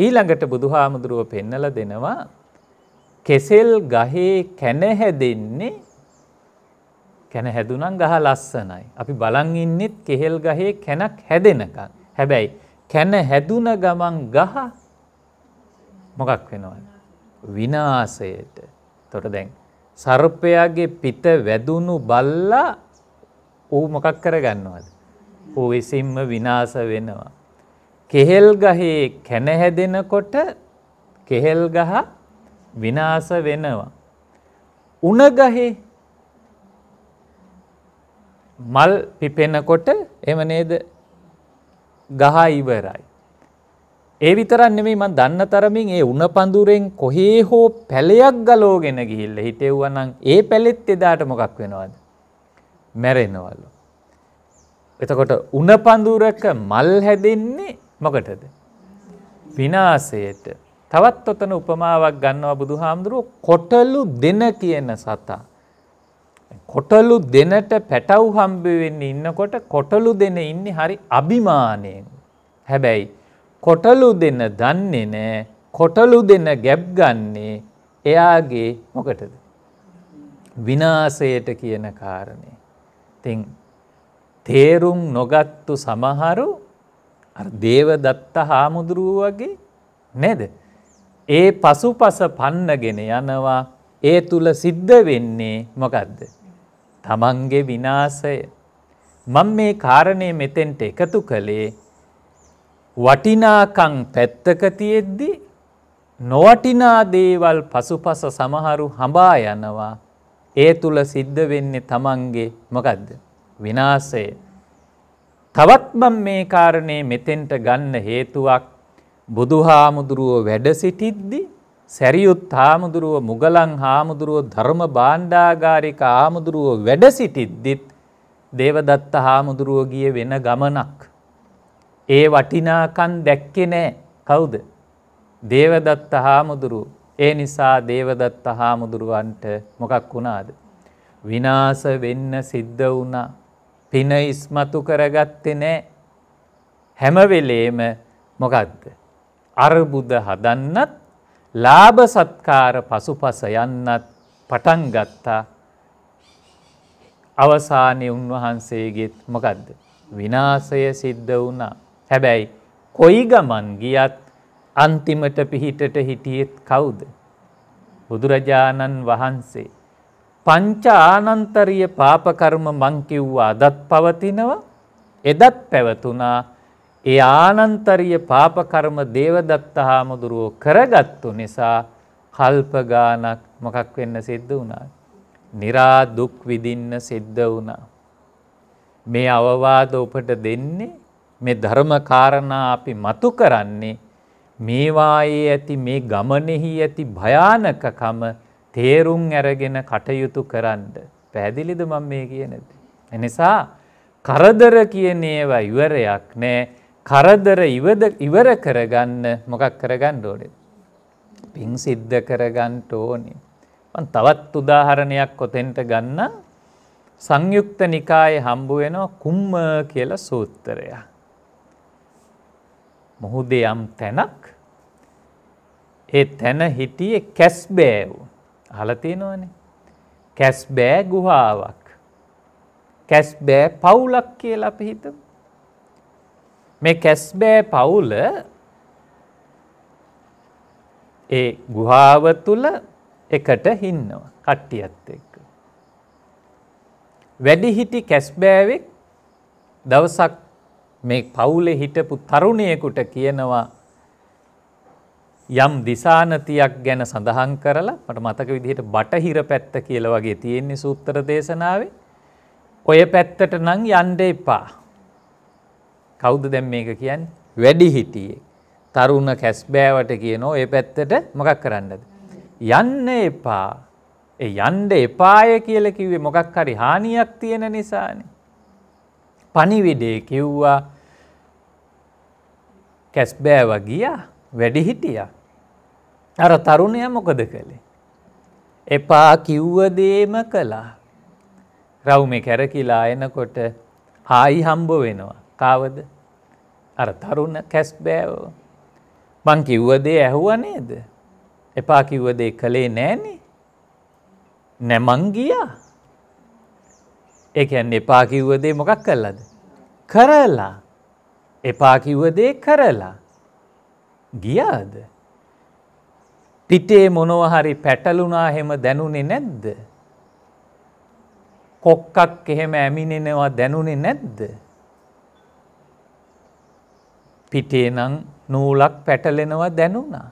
ඊළඟට බුදුහාමුදුරුව පෙන්නලා දෙනවා කෙසෙල් ගහේ කැන හැදෙන්නේ කැන හැදුනම් ගහ ලස්සනයි අපි බලන් ඉන්නෙත් කෙහෙල් ගහේ කැනක් හැදෙනකන් හැබැයි කැන හැදුන ගමන් ගහ මොකක් වෙනවද විනාසයට තොට දැන් සර්පයාගේ පිත වැදුණු බල්ලා ඌ මොකක් කරගන්නවද. ඌ විසින්ම විනාස වෙනවා. කෙහෙල් ගහේ කැනහැදෙනකොට කෙහෙල් ගහ විනාස වෙනවා. උනගහේ මල් පිපෙනකොට එම නේද ගහ ඉවරයි. ඒ විතරන් නෙමේ මන් දන්න තරමින් ඒ උණ පඳුරෙන් කොහේ හෝ පැලයක් ගලෝගෙන ගිහිල්ල හිටෙව්වනම් ඒ පැලෙත් එදාට මොකක් වෙනවාද. මැරෙනවල්ලු. එතකොට උණ පඳුරක මල් හැදෙන්නේ මොකටද. විනාසයට තවත් ඔතන උපමාවක් ගන්නවා බුදු හාමුදුරුව කොටලු දෙන කියන සතා. කොටලු දෙනට පැටව් හම්බවෙන්න ඉන්නකොට කොටලු දෙන ඉන්න හරි අභිමානයෙන් හැබැයි කොටලු දෙන්න දන්නේ නෑ කොටලු දෙන්න ගැබ් ගන්නේ එයාගේ මොකටද. විනාසයට කියන කාරණය. තිං තේරුම් නොගත්තු සමහරු දේව දත්ත හාමුදුරුව වගේ නැද. ඒ පසු පස පන්නගෙන යනවා ඒ තුළ සිද්ධ වෙන්නේ මොකක්ද. තමන්ගේ විනාසය. මං මේ කාරණය මෙතෙන්ට එකතු කළේ වටිනාකං පැත්තක තියෙද්දි නොවටිනා දේවල් පසුපස සමහරු හඹා යනවා ඒ තුළ සිද්ධ වෙන්නේ තමන්ගේ මොකදද විනාසය. තවත් මම මේ කාරණය මෙතෙන්ට ගන්න හේතුවක් බුදු හාමුදුරුවෝ වැඩ සිටිද්දි සැරියුත් හාමුදුරුව මුගලන් හාමුදුරුවෝ ධර්ම බාණ්ඩාගාරික හාමුදුරුවෝ වැඩ සිටිද්දිත් දේවදත්ත හාමුදුරුවෝ ගිය වෙන ගමනක්. ඒ වටිනාකන් දැක්කෙ නෑ කවුද. දේවදත්ත හාමුදුරු ඒ නිසා දේවදත්ත හාමුදුරුවන්ට මොකක් වුණාද. විනාස වෙන්න සිද්ධ වුණා පින ඉස්මතු කරගත්තෙ නෑ හැමවෙලේම මොකක්ද. අර්බුද හදන්නත් ලාභ සත්කාර පසුපස යන්නත් පටන් ගත්තා අවසානය උන්වහන්සේගෙත් මොකක්ද. විනාසය සිද්ධ වුණා හැබැයි කොයි ගමන් ගියත් අන්තිමට පිහිටට හිටියෙත් කවුද. බුදුරජාණන් වහන්සේ. පංච ආනන්තරිය පාපකර්ම මංකිව්වා අදත් පවතිනවා එදත් පැවතුනා ඒ ආනන්තරිය පාපකර්ම දේවදත්ත හාමුදුරුවෝ කරගත්තු නිසා කල්පගානක් මොකක් වෙන්න සිද්ධ වුණා. නිරාදුක් විදින්න සිද්ධ වුණා. මේ අවවාද ඔපට දෙන්නේ මේ ධර්මකාරණා අපි මතු කරන්නේ මේවායේ ඇති මේ ගමනෙහි ඇති භයානකකම තේරුම් ඇරගෙන කටයුතු කරන්න. පැහැදිලිද මම මේ කියනද. එනිසා කරදර කියන ඒවා ඉවරයක් නෑ කරදර ඉවර කරගන්න මොකක් කරගන්න ඕනෙද. පින් සිද්ධ කරගන්නට ඕනේ. මන් තවත් උදාහරණයක් කොතෙන්ට ගන්න සංයුක්ත නිකාය හම්බුවෙනවා කුම්ම කියල සූත්තරයක්. මුහුදේ යම් තැනක් ඒ තැන හිටියේ කැස්බෑව් හලතියෙනවනේ කැස්බෑ ගුහාවක් කැස්බෑ පවුලක් කියලා අපි හිතමු මේ කැස්බෑ පවුල ඒ ගුහාව තුල එකට හින්නවා කට්ටියත් එක්ක. වැඩිහිටි කැස්බෑවෙක් දවසක් මේ පවුලෙ හිටපු තරුණයකුට කියනවා යම් දිසානතියක් ගැන සඳහන් කරලා මට මතක විදිහට බටහිර පැත්ත කියල වගේ තියෙන්නේ සූත්‍ර දේශනාවේ ඔය පැත්තට නං යන්ඩ එපා කෞුද දැම් මේක කියන් වැඩි හිටියේ තරුණ කැස්බෑවට කියන ඔය පැත්තට මොකක් කරන්නද. යන්න එපා යන්ඩ එපාය කියල කිවේ මොකක් හරි හානියක් තියෙන නිසානේ පනිවිඩේ කිව්වා කැස්බෑව ගිය වැඩි හිටිය. අර තරුණය මොකද කළේ. එපා කිව්වදේම කලා. රවුමෙ කැරකිලා එනකොට හායි හම්බ වෙනවා. කාවද අර තරුණ කැස්බෑවෝ. මං කිව්වදේ ඇහුව නේද. එපා කිව්වදේ කළේ නෑනේ. නැමං ගියා. එකන්න එපා කිව්වදේ මොකක් කරලද. කරලා එපා කිව්වදේ කරලා. ගියාද. පිටේ මොනවහරි පැටලුනා හෙම දැනුනේ නැද්ද. කොක්කක් එහෙම ඇමිණෙනවා දැනුනේ නැද්ද. පිටේ නං නූලක් පැටලෙනවා දැනුණා.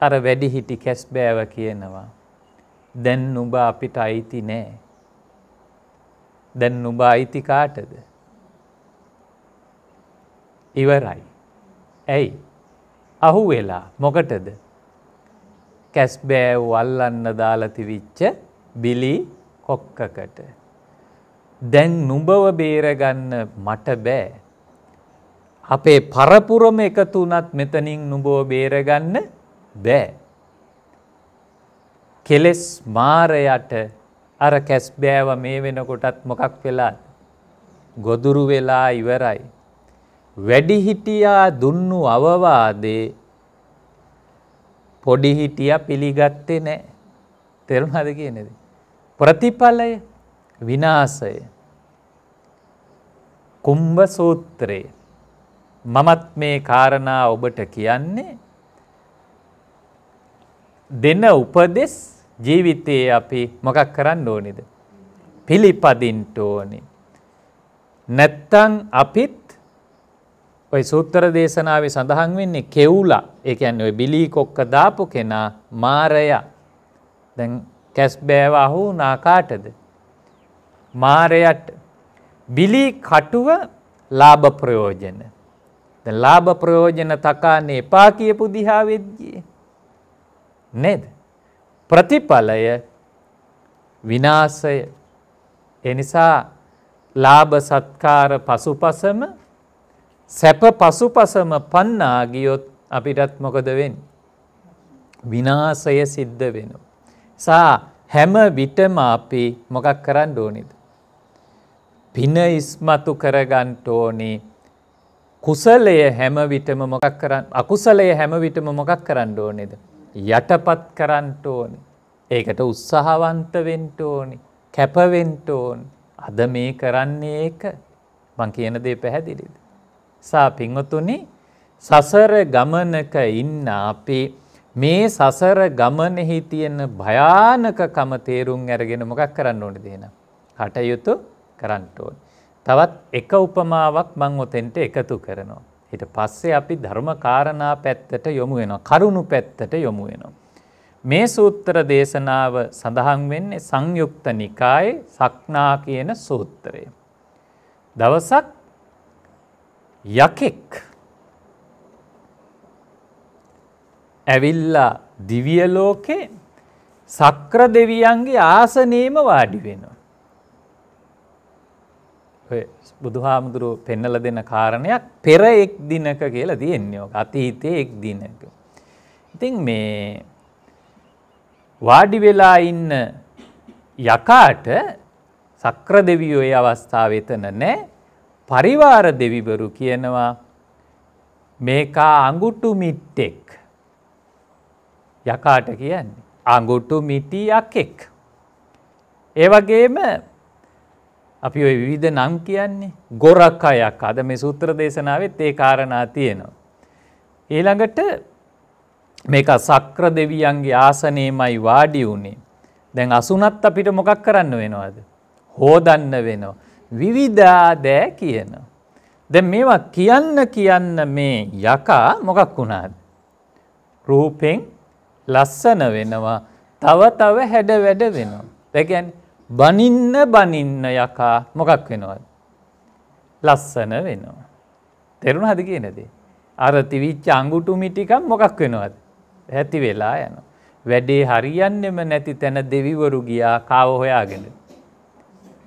අර වැඩිහිටි කැස් බෑව කියනවා. දැන් නුබ අපිට අයිති නෑ. දැන් නුබ අයිති කාටද. ඉවරයි. ඇයි. අහු වෙලා මොකටද. කැස්බෑව් වල්ලන්න දාලතිවිච්ච බිලි කොක්කකට. දැන් නුඹව බේරගන්න මට බෑ. අපේ පරපුරම එකතු වනත් මෙතනින් නුබෝ බේරගන්න බෑ. කෙලෙස් මාරයට අර කැස් බෑව මේ වෙනකොටත් මොකක් වෙලාද. ගොදුරු වෙලා ඉවරයි. වැඩිහිටියා දුන්නු අවවාදේ පොඩිහිටිය පිළිගත්තේ නෑ. තෙරුණහද කියනෙද. ප්‍රතිඵලය විනාසය. කුම්භ සූත්‍රයේ. මමත් මේ කාරණා ඔබට කියන්නේ දෙන උපදෙස් ජීවිතයේ අපි මොකක් කරන්න ඕනිද. පිළිපදින්ට ඕනි. නැත්තං අපිත් ඔය සූත්‍ර දේශනාව සඳහන් වෙන්නේ කෙවුලා එක ඇන්න ඔය බිලිකොක්ක දාපු කෙනා මාරයා දැන් කැස් බෑවාහු නාකාටද. මාරයට බිලි කටුව ලාභ ප්‍රයෝජන. ලාභ ප්‍රයෝජන තකාන්නේ එපා කියපු දිහාවෙද්ජිය. නේද. ප්‍රතිඵලය විනාසය එනිසා ලාභ සත්කාර පසුපසම සැප පසුපසම පන්නා ගියොත් අපිටත් මොකද වෙන්. විනාසය සිද්ධ වෙනු. සා හැම විටම අපි මොකක් කරන්න ඕනිද. පින ඉස්මතු කරගන්ට ඕනි කුසලය හැම විටම මොකක් කරන්න අකුසලය හැම විටම මොකක් කරන්න ඕනෙද. යටපත් කරන්ට ඕනි. ඒකට උත්සාහවන්ත වෙන්ට ඕනි කැපවෙන්ට ඕන් අද මේ කරන්නේ ඒක මං කියන දේ පැහැදිලිද. සා පිංවතුනි සසර ගමනක ඉන්න අපි මේ සසර ගමනෙහි තියෙන භයානකකම තේරුම් ඇරගෙන මොකක් කරන්න ඕනි දෙන. කටයුතු කරන්ට ඕන්. තවත් එක උපමාවක් මං ඔතෙන්ට එකතු කරනවා. හිට පස්සේ අපි ධර්මකාරණා පැත්තට යොමු වෙනවා. කරුණු පැත්තට යොමු වෙනවා. මේ සූත්‍ර දේශනාව සඳහන් වෙන්නේ සංයුක්ත නිකායේ සක්නා කියන සූත්‍රය. දවසක් යකෙක් ඇවිල්ලා දිවිය ලෝකේ සක්‍ර දෙවියන්ගේ ආසනේම වාඩි වෙනවා. බුදුහාමුදුරු පෙන්නල දෙන කාරණයක් පෙර එක් දිනක කියලා තියෙන්නේ අතීතය එක් දිනක. ඉතින් මේ වාඩි වෙලා ඉන්න යකාට සක්‍ර දෙවියෝ ඒ අවස්ථාව එතන නෑ පරිවාර දෙවිවරු කියනවා මේකා අඟුටු මිට්ටෙක් යකාට කියන්නේ අඟුටු මිටි යකෙක්. ඒවගේම අපි ඔය විවිධ නම් කියන්නේ ගොරක් අයක් අද මේ සූත්‍ර දේශනාවත් ඒ කාරණා තියෙනවා. ඊළඟට මේක සක්‍ර දෙවියන්ගේ ආසනේමයි වාඩි වුණේ. දැන් අසුනත් අපිට මොකක් කරන්න වෙනවද. හෝදන්න වෙනවා. විවිධාදෑ කියන. දැ මේවා කියන්න කියන්න මේ යකා මොකක් වුණාද. රූපෙන් ලස්සන වෙනවා තව තව හැඩ වැඩ වෙනවා. දැකැන් බනින්න බනින්න යකා මොකක් වෙනවද. ලස්සන වෙනවා. තෙරුණ හද කියනදේ. අරතිවිච්ච අංගුටු මිටිකම් මොකක් වෙනවද. ඇති වෙලා යන. වැඩේ හරියන්නෙම නැති තැන දෙවිවරු ගියා කාව හොයාගෙන.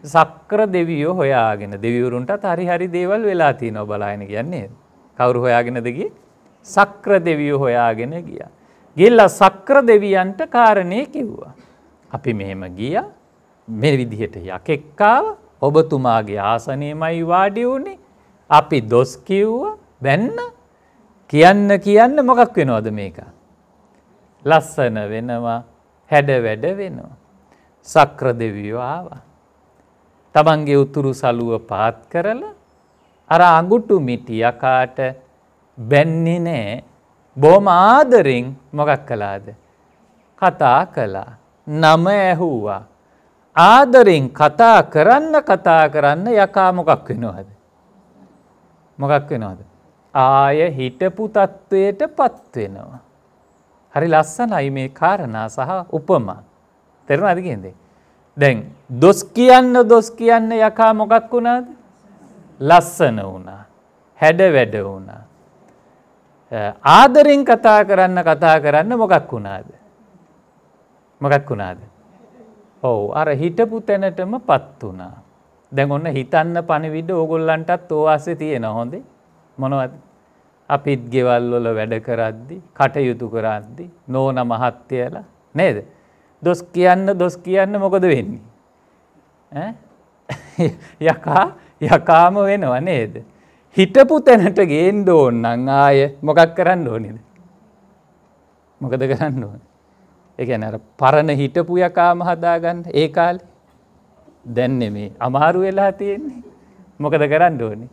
සක්‍ර දෙවියෝ හොයාගෙන දෙවිවරුන්ටත් හරිහරි දේවල් වෙලා තිය නො බලායන කියන්නේ. කවුරු හොයාගෙනදගේ සක්‍ර දෙවියෝ හොයාගෙන ගිය. ගෙල්ලා සක්‍ර දෙවියන්ට කාරණය කිව්වා. අපි මෙහෙම ගියා මෙ විදිහට යකෙක්කාව ඔබතුමාගේ ආසනයමයි වාඩි වුණේ අපි දොස් කිව්ව වැන්න කියන්න කියන්න මොකක් වෙනවාද මේක. ලස්සන වෙනවා හැඩ වැඩ වෙනවා. සක්‍ර දෙවියෝ ආවා. තමන්ගේ උතුරු සලුව පාත් කරල අර අඟුටු මිටියකාට බැන්නේ නෑ බෝම ආදරෙන් මොකක් කලාද. කතා කලා නම ඇහූවා ආදරෙන් කතා කරන්න කතා කරන්න යකා මොකක් වෙනවාද. මොකක් වෙනවාද. ආය හිටපු තත්ත්වයට පත්වෙනවා. හරි ලස්සනයි මේ කාරණා සහ උපමා. තෙරම අදගෙන්දේ. දැන් දොස් කියන්න දොස් කියන්න යකා මොකක් වුණාද. ලස්සන වුණා. හැඩ වැඩ වුණා. ආදරෙන් කතා කරන්න කතා කරන්න මොකක් වුණාද. මොකක් වුණාද. ඔවු අර හිටපු තැනටම පත් වනා. දැන් ඔන්න හිතන්න පණවිඩ ඕගොල්ලන්ටත් ඕවාසේ තියෙන හොඳේ මොනවත් අපිත් ගෙවල්වොල වැඩ කරද්දි කටයුතු කරද්දි නෝන මහත්තයලා නේද. දොස් කියන්න දොස් කියන්න මොකද වෙන්නේ. යකා යකාම වෙනවා නේද. හිටපු තැනට ගේන් දෝන්නන් ආය මොකක් කරන්න ඕනෙද. මොකද කරන්න ඕනේ. එකන පරණ හිටපු යකාම හදාගන්න ඒ කාල දැන්න මේ අමාරු වෙලා තියෙන්නේ මොකද කරන්න ඕනේ.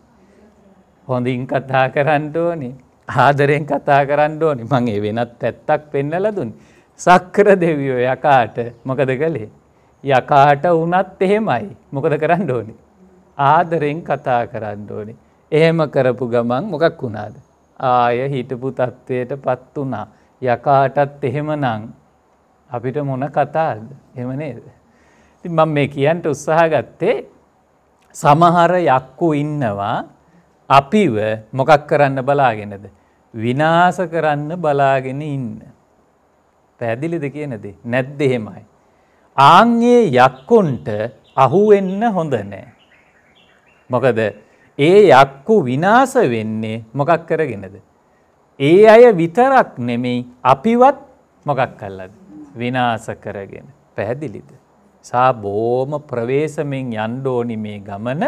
හොඳින් කතා කරන්න ඕනේ ආදරෙන් කතා කරන්න ඕනි මං ඒ වෙනත් ඇත්තක් පෙන්නල දුන්. සක්කර දෙවියෝ යකාට මොකද කළේ. යකාට වනත් එහෙමයි මොකද කරන්න ඕනි. ආදරෙන් කතා කරන්න ඕනි. එහෙම කරපු ගමන් මොකක් වුණාද. ආය හිටපු තත්ත්වයට පත් වනා. යකාටත් එහෙම නං අපිට මොන කතාද එමනේද. ති මං මේ කියන්ට උත්සාහ ගත්තේ සමහර යක්කු ඉන්නවා අපිව මොකක් කරන්න බලාගෙනද. විනාස කරන්න බලාගෙන ඉන්න. පැදිලිද කියනද නැද්ද එහෙමයි. ආංයේ යක්කුන්ට අහුවෙන්න හොඳ නෑ. මොකද ඒ යක්කු විනාස වෙන්නේ මොකක් කරගෙනද. ඒ අය විතරක් නෙමෙයි අපිවත් මොකක් කල්ලද. විනාස කරගෙන. පැහැදිලිද. සා බෝම ප්‍රවේශමෙන් යන්්ඩෝනි මේ ගමන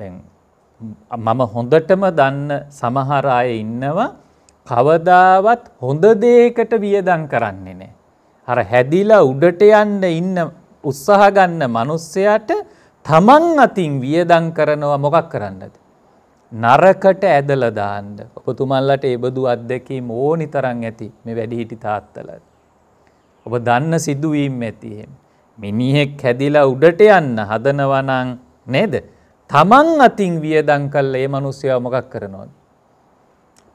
මම හොඳටම දන්න සමහර අය ඉන්නවා කවදාවත් හොඳ දේකට වියදන් කරන්නේ නෑ. හර හැදිලා උඩට යන්න ඉන්න උත්සාහ ගන්න මිනිස්සයාට තමන් අතින් වියදම් කරනවා මොකක් කරන්නද? නරකට ඇදලා දාන්න. ඔබතුමන්ලට ඒ බඳු අත්දැකීම් ඕනි තරම් ඇති මේ වැඩිහිටි තාත්තලාට. ඔබ දන්න සිදුවීම් ඇතිහෙම. මිනිහෙක් හැදිලා උඩට යන්න හදනවනං නේද. තමන් අතින් වියදං කල්ල ඒ මනුස්සයව මොකක් කරනොත්.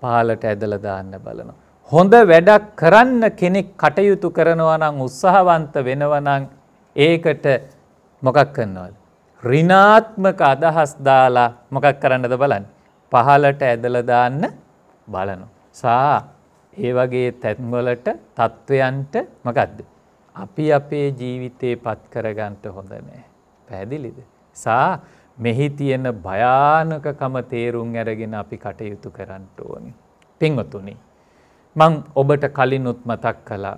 පාලට ඇදල දාන්න බලන. හොඳ වැඩක් කරන්න කෙනෙක් කටයුතු කරනවනං උත්සාහවන්ත වෙනවනං ඒකට මොකක් කරන්නවද. රිනාත්මක අදහස් දාලා මොකක් කරන්නද බලන්න. පහලට ඇදලදාන්න බලනු. සා ඒ වගේ තැන්වලට තත්ත්වයන්ට මකදද. අපි අපේ ජීවිතයේ පත් කරගන්ට හොඳ නෑ. පැහැදිලිද. සා මෙහි තියෙන භයානකකම තේරුම් ඇරගෙන අපි කටයුතු කරන්නට ඕනි. පෙන්වතුනි. මං ඔබට කලිනුත් මතක් කලා.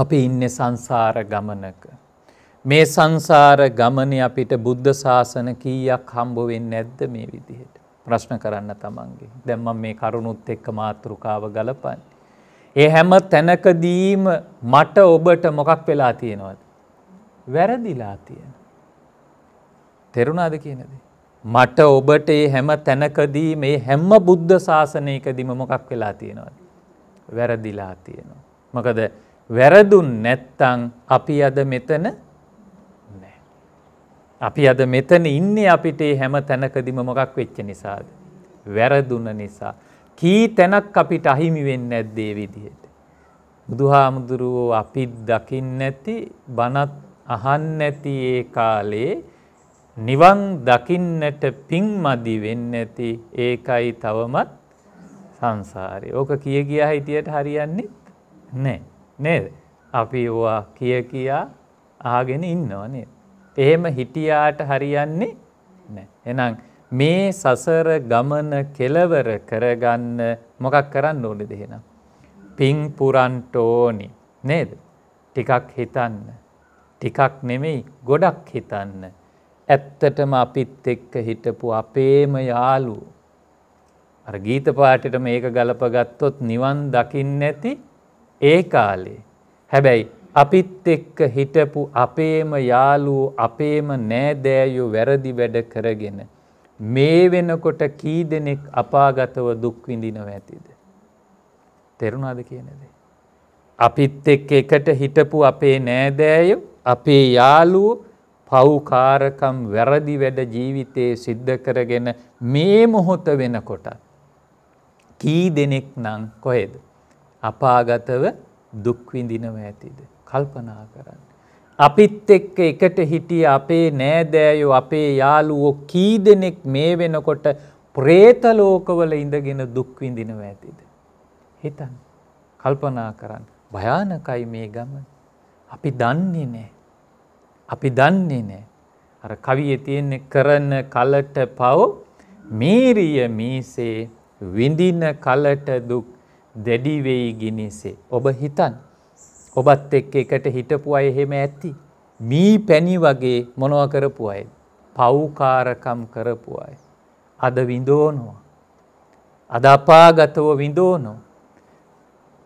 අපි ඉන්න සංසාර ගමනක. මේ සංසාර ගමන අපිට බුද්ධ ශාසන කීයක් හම්බුවෙන් නැද්ද මේ විදිහට. ප්‍රශ්න කරන්න තමන්ගේ. දැම්ම මේ කරුණුත් එක්ක මාතෘකාව ගලපන්න. ඒ හැම තැනකදීම මට ඔබට මොකක් වෙලා තියෙනවද. වැරදිලා තියෙන. තෙරුණාද කියනද. මට ඔබට ඒ හැම තැනකදී මේ හැම්ම බුද්ධ ශාසනයකදිම මොකක් වෙලා තියෙනවද. වැරදිලා තියෙනවා. මකද වැරදුන් නැත්තං අපි අද මෙතන අපි අද මෙතන ඉන්නේ අපිට හැම තැනකදිම මොකක් වෙච්ච නිසාද. වැරදුන නිසා. කී තැනක් අපිට අහිමි වෙන්න ඇද්දේ විදිහට. බුදුහාමුදුරුවෝ අපිත් දකින්න නැති බනත් අහන්න ඇති ඒ කාලේ නිවන් දකින්නට පින් මදි වෙන්න ඇති ඒකයි තවමත් සංසාරය. ඕක කිය ගියා හිටියට හරියන්නෙත් නෑ නේද. අපි ඕවා කිය කියා ආගෙන ඉන්නව නේද. එහෙම හිටියාට හරියන්නේ නැහැ. එහෙනම් මේ සසර ගමන කෙලවර කරගන්න මොකක් කරන්න ඕනේද එහෙනම්? පිං පුරන්ට ඕනි නේද? ටිකක් හිතන්න. ටිකක් නෙමෙයි ගොඩක් හිතන්න. ඇත්තටම අපිත් එක්ක හිටපු අපේම යාළුවෝ අර ගීත පාටට මේක ගලපගත්තොත් නිවන් දකින්න නැති ඒ කාලේ හැබැයි අපිත් එක්ක හිටපු අපේම යාළුවෝ අපේම නෑදෑයෝ වැරදි වැඩ කරගෙන මේ වෙනකොට කී දෙනෙක් අපාගතව දුක් විඳිනව ඇතිද තේරුණාද කියන දේ අපිත් එක්ක එකට හිටපු අපේ නෑදෑයෝ අපේ යාළුවෝ පව්කාරකම් වැරදි වැඩ ජීවිතයේ සිද්ධ කරගෙන මේ මොහොත වෙනකොට කී දෙනෙක් නම් කොහෙද අපාගතව දුක්විඳිනව ඇතිද. කල්පනා කරන්න. අපිත් එක්ක එකට හිටිය අපේ නෑදෑයෝ අපේ යාළුවෝ කී දෙනෙක් මේ වෙනකොට ප්‍රේතලෝකවල ඉඳගෙන දුක්විඳිනව ඇතිද. හිතන් කල්පනා කරන්න භයානකයි මේ ගමන අපි දන්නේ නෑ. අපි දන්නේ නෑ. අර කවිය තියෙන්නේ කරන කලට පව් මේරිය මීසේ විඳින කලට දුක් දෙඩිවෙයි ගිනිසේ. ඔබ හිතන්. ඔබත් එක් එකට හිටපු අය එහෙම ඇති. මී පැණි වගේ මොනව කරපු අය. පව්කාරකම් කරපු අය. අද විඳෝනවා. අද අපාගතව විඳෝනෝ.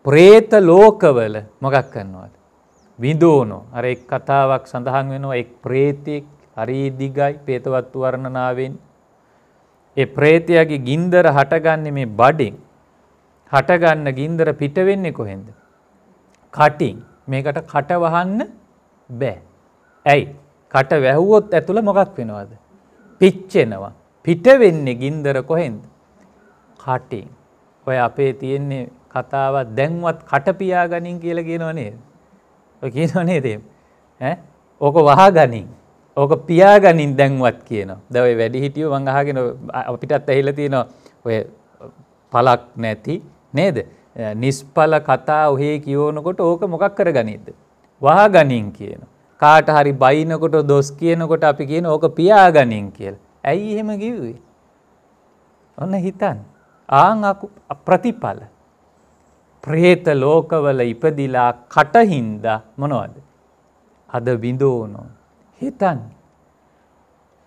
ප්‍රේත ලෝකවල මොකක් කන්නවාද. විඳෝනෝ අර එක් කතාවක් සඳහන් වෙනවා එක් ප්‍රේතෙක් හරීදිගයි පේතවත්තු වර්ණනාවෙන්. ඒ ප්‍රේතයගේ ගින්දර හටගන්නේ මේ බඩින් හටගන්න ගින්දර පිටවෙන්නේ කොහෙන්ද. කටින් මේකට කට වහන්න බෑ. ඇයි කට වැැහුවොත් ඇතුළ මොකක් වෙනවාද. පිච්චෙනවා. පිට වෙන්නේ ගින්දර කොහෙන්ද. කටින්. ඔය අපේ තියෙන්නේ කතාව දැන්වත් කටපියා ගනින් කියල කියනවනේ. කියනවනේ දේම්. ඕක වහා ගනින්. ඕක පියා ගනින් දැන්වත් කියන දවයි වැඩි හිටිය වංගහගෙන අපිටත් ඇහිල තියෙනවා ඔය පලක් නැති නේද. නිස්පල කතා ඔහේ කියෝනකොට ඕක මොකක් කර ගනිද. වහා ගනින් කියන. කාට හරි බයිනකොට දොස් කියනකොට අපි කියන ඕක පියා ගනින් කියල්. ඇයි එහෙම කිව්වේ. ඔන්න හිතන්. ආං ප්‍රතිඵල. ප්‍රේත ලෝකවල ඉපදිලා කටහින්ද මොනවද. අද බිඳෝනෝ. හිතන්.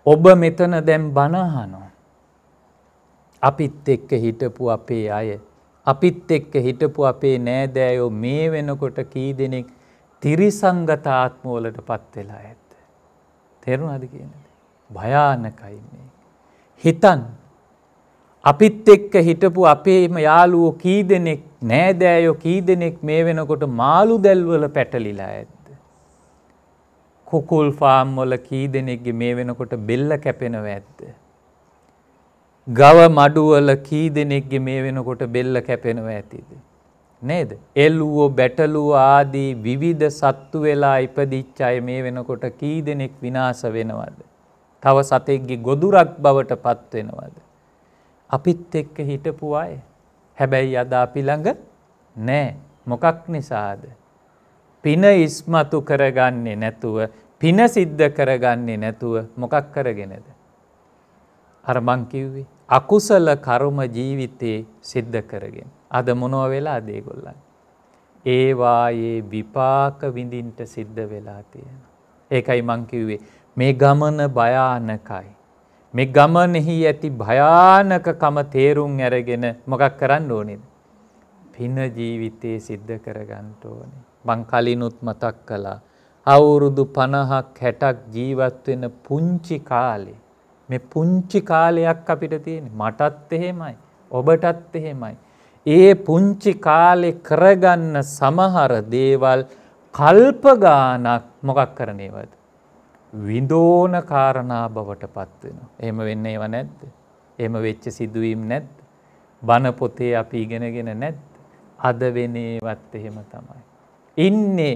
ඔබ මෙතන දැම් බණහනෝ. අපිත් එක්ක හිටපු අපේ අය අපිත් එක්ක හිටපු අපේ නෑදෑයෝ මේ වෙනකොට කී දෙනෙක් තිරිසංගත ආත්මෝලට පත් වෙලා ඇත්ත. තෙරුණද කියනද. භයානකයි මේ. හිතන් අපිත් එක්ක හිටපු අපේම යාලුවෝ කී දෙනෙක් නෑදෑයෝ කී දෙනෙක් මේ වෙනකොට මාළු දැල්වල පැටලිලා ඇත්ත. කුකුල් ෆාම්වොල කී දෙනෙක්ගේ මේ වෙනකොට බෙල්ල කැපෙනව ඇත්ද. ගව මඩුවල කී දෙනෙක්ගේ මේ වෙනකොට බෙල්ල කැපෙනව ඇතිද. නේද. එල්වෝ බැටලුව ආදී විවිධ සත්තු වෙලා ඉපදිච්ච අය මේ වෙනකොට කී දෙනෙක් විනාස වෙනවද. තව සතෙක්ගේ ගොදුරක් බවට පත්වෙනවද. අපිත් එක්ක හිටපු අය හැබැයි අද අපිළඟ නෑ මොකක් නිසාද. පින ඉස්මතු කරගන්නේ නැතුව පින සිද්ධ කරගන්නේ නැතුව මොකක් කරගෙනද. අර මංකිව්වේ අකුසල කරුම ජීවිතයේ සිද්ධ කරගෙන. අද මොනෝ වෙලා දේගොල්ලන්. ඒවායේ විපාක විඳින්ට සිද්ධ වෙලා තියෙන. ඒකයි මංකිව්වේ මේ ගමන භයානකයි. මේ ගමනෙහි ඇති භයානකකම තේරුම් ඇරගෙන මොකක් කරන්න ඕනෙද. පින ජීවිතයේ සිද්ධ කරගන්නට ඕනේ. මං කලිනුත් මතක් කලා. අවුරුදු පණහක් හැටක් ජීවත්වෙන පුංචි කාලේ. මේ පුංචි කාලයක් අපිට තියෙන මටත් එහෙමයි ඔබටත් එහෙමයි. ඒ පුංචි කාලෙ කරගන්න සමහර දේවල් කල්පගානක් මොකක් කරනේවද. විඳෝන කාරණා බවට පත්වෙන. එහම වෙන්න ඒව නැද්ද. එම වෙච්ච සිදුවීම් නැත්. බනපොතේ අපි ඉගෙනගෙන නැත්. අද වෙනේවත් එහෙම තමයි. ඉන්නේ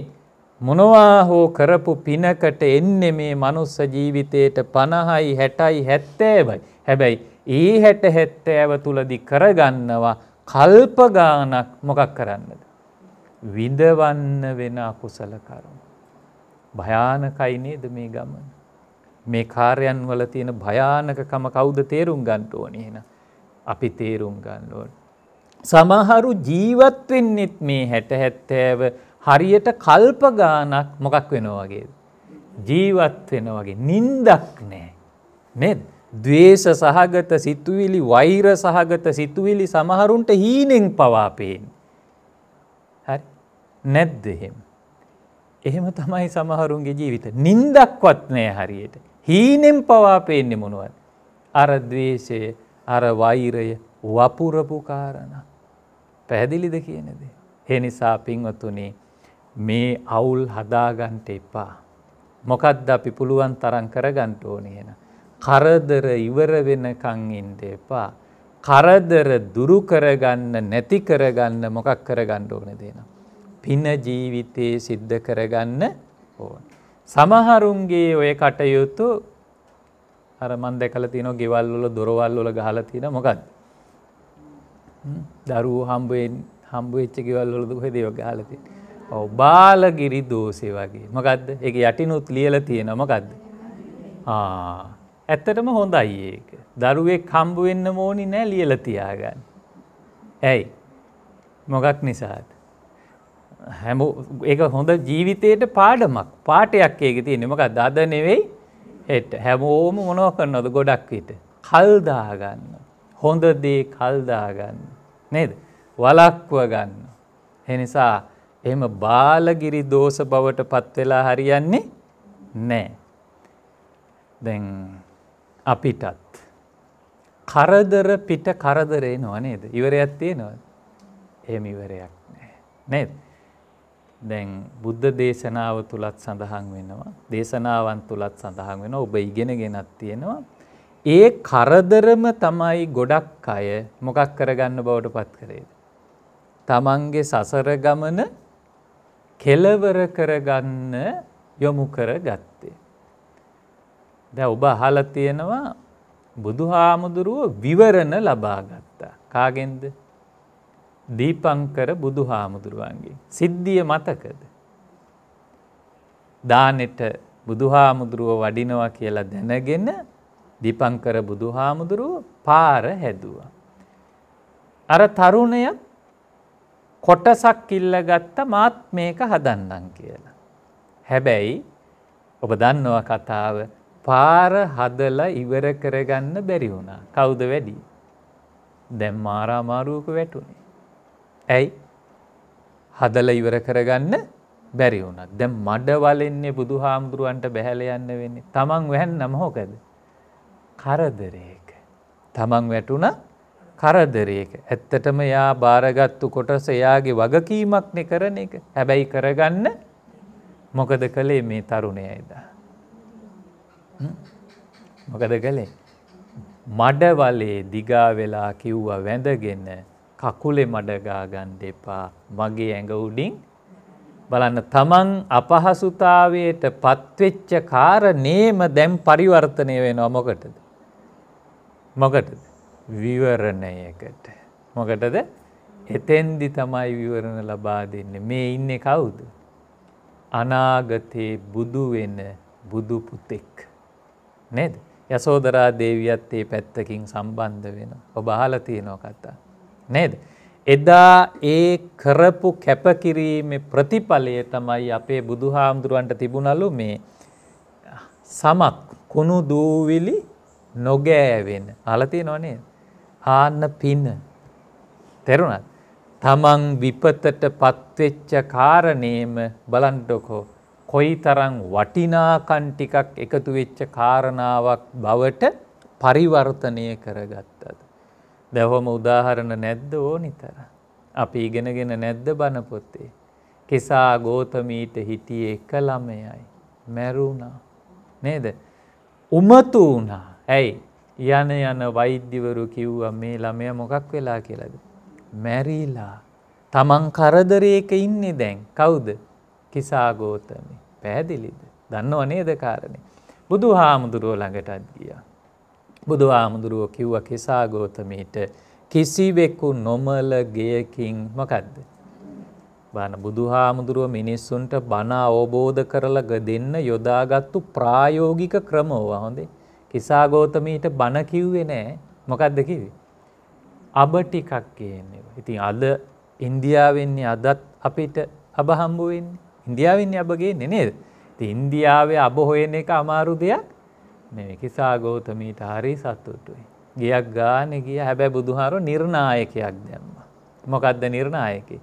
මොනවා හෝ කරපු පිනකට එන්නේ මේ මනුස්ස ජීවිතයට පණහයි හැටයි හැත්තෑබයි. හැබැයි ඒ හැට හැත්තෑව තුළදි කරගන්නවා කල්පගානක් මොකක් කරන්නද. විඳවන්න වෙන අකුසල කරුණ. භයානකයි නේද මේ ගමන. මේ කාර්යන් වල තියෙන භයානකකම කවුද තේරුම් ගන්නට ඕනේ එහෙනම්. අපි තේරුම් ගන්න ඕනේ. සමහරු ජීවත් වෙන්නෙත් මේ 60 70 හරියට කල්ප ගානක් මොකක් වෙනවා වගේ. ජීවත් වෙන වගේ නින්දක් නෑ. නේද? ද්වේෂ සහගත සිතුවිලි වෛර සහගත සිතුවිලි සමහරුන්ට හීනෙන් පවා පේන්නේ. හරි? නැද්ද එහෙම? එහෙම තමයි සමහරුන්ගේ ජීවිත. නින්දක්වත් නෑ හරියට. හීනෙන් පවා පේන්නේ මොනවද? අර ද්වේෂය, අර වෛරය වපුරපු කාරණා. පැහැදිලිද කියන දේ? ඒ නිසා පින්වතුනි මේ අවුල් හදාගන්ට එපා. මොකද්ද අපි පුළුවන් තරන් කරගන්ට ඕනයෙන. කරදර ඉවර වෙනකංඉන්ට එපා. කරදර දුරු කරගන්න නැති කරගන්න මොකක් කරගන්න ඕන දෙන. පින ජීවිතයේ සිද්ධ කරගන්න ඕන. සමහරුන්ගේ ඔය කටයුතු අරමන් දැකල තින ගෙවල්වල දොරවල්වල ගහල තින මොකක්ද. දරුවූ හම්බුවෙන් හම්බුවෙච්ච ගෙවල්වලද හොදයෝ ගාලතිී. බාලගිරි දෝසේ වගේ මකක්ද එක යටිනුත් ලියල තියෙන මකක්ද ඇත්තටම හොඳ අයිඒක දරුවේ කම්බුවෙන්න මෝනි නෑ ලියල තියාගන්න ඇයි මොකක් නිසාද හැම ඒ හොඳ ජීවිතයට පාඩමක් පාටයක් ඒක තියෙන මකක් දද නෙවෙයි එට හැමෝම මොනව කරන්නොද ගොඩක් විට කල්දාගන්න හොඳ දේ කල්දාගන්න නේද වලක්ව ගන්න එනිසා එම බාලගිරි දෝෂ බවට පත්වෙලා හරියන්නේ නෑ. දැන් අපිටත්. කරදර පිට කරදරේ නොවනේද ඉවරයක් තිය නොව එහෙම ඉවරයක් නෑ නේද. දැන් බුද්ධ දේශනාව තුළත් සඳහන් වෙනවා දේශනාවන් තුළත් සඳහන් වෙන ඔබ ඉගෙන ගෙනත් තියෙනවා. ඒ කරදරම තමයි ගොඩක් අය මොකක් කරගන්න බවට පත් කරේද. තමන්ගේ සසර ගමන කෙලවර කරගන්න යොමු කර ගත්තේ. දැ ඔබ අහල තියෙනවා බුදු හාමුදුරුව විවරණ ලබා ගත්තා. කාගෙන්ද දීපංකර බුදු හාමුදුරුවන්ගේ. සිද්ධිය මතකද. දානෙට බුදු හාමුදුරුව වඩිනවා කියලා දැනගෙන දීපංකර බුදු හාමුදුරුව පාර හැදවා. අර තරුණයත් කොටසක් ඉල්ලගත්ත මාත් මේක හදන්නම් කියලා. හැබැයි ඔබ දන්නවා කතාව පාර හදලා ඉවර කරගන්න බැරි වුණා. කවුද වැඩි? දැන් මාරා මාරුවක වැටුනේ. ඇයි? හදලා ඉවර කරගන්න බැරි වුණා. දැන් මඩ වලෙන්නේ බුදුහාමුදුරුවන්ට බැහැල යන්න වෙන්නේ. Taman වැහෙන්නම හොකද? කරදරයක. Taman වැටුණා කරදරයක. ඇත්තටම යා භාරගත්තු කොටස එයාගේ වගකීමක්නෙ කරන එක හැබැයි කරගන්න මොකද කළේ මේ තරුණය එදා. මොකද කළේ. මඩවලේ දිගා වෙලා කිව්ව වැඳගෙන කකුලෙ මඩගාගන්ඩ එපා මගේ ඇඟ උඩින් බලන්න තමන් අපහසුතාවයට පත්වෙච්ච කාරණේම දැම් පරිවර්තනය වෙනවා මොකටද. මොකටද. විවරණයකට. මොකටද එතෙන්දි තමයි විවරණ ලබා දෙන්න මේ ඉන්න කවුද. අනාගතයේ බුදු වෙන බුදු පුතෙක්. නෙද යසෝදරා දේවියත් ඒ පැත්තකින් සම්බන්ධ වෙන ඔබ අහලා තියෙනව කතා. නේද. එදා ඒ කරපු කැපකිරීම ප්‍රතිඵලය තමයි අපේ බුදු හාමුදුරුවන්ට තිබුණලු මේ සමක් කුණු දූවිලි නොගෑවෙන අලතිය නොනේද. හාන්න පින. තෙරුණත් තමන් විපතට පත්වෙච්ච කාරණේම බලන්ඩොකෝ කොයි තරං වටිනාකන් ටිකක් එකතු වෙච්ච කාරණාවක් බවට පරිවර්තනය කරගත්තද. දැහොම උදාහරණ නැද්ද ඕනි තර. අපි ඉගෙනගෙන නැද්ද බණපොත්තේ. කෙසා ගෝතමීට හිටිය එක ළමයයි. මැරුණා. නේද. උමතු වුණා ඇයි යන යන වෛද්‍යවරු කිව්වා මේ ළමය මොකක් වෙලා කියලද. මැරීලා තමන් කරදරයක ඉන්නේ දැන් කවුද කිසාගෝතමි පැහැදිලිද දන්නව නේද කාරණේ. බුදු හාමුදුරුවෝ ළඟටත් ගියා. බුදු හාමුදුරුවෝ කිව්ව කිසාගෝතමීට කිසිවෙෙකු නොමල ගයකින් මකදද. බන බුදු හාමුදුරුව මිනිස්සුන්ට බනා අවබෝධ කරලග දෙන්න යොදාගත්තු ප්‍රායෝගික ක්‍රමෝවා හොඳේ කිසා ගෝතමීට බණ කිව්වේ නෑ මොකක්ද කිවේ. අබ ටිකක් කියන්නේ. ඉතින් අද ඉන්දියාවෙන්නේ අදත් අපිට අබ හම්බුවෙන්නේ ඉන්දියාවෙන්නේ අබගේ නෙනේද. ති ඉන්දියාවේ අබ හොයන එක අමාරු දෙයක් මෙ කිසා ගෝතමීට හරි සත්තුටුයි. ගියක් ගාන ගිය හැබැ බුදුහාරු නිර්ණායකයක් දැම්ම. මොකක්ද නිර්ණායකි.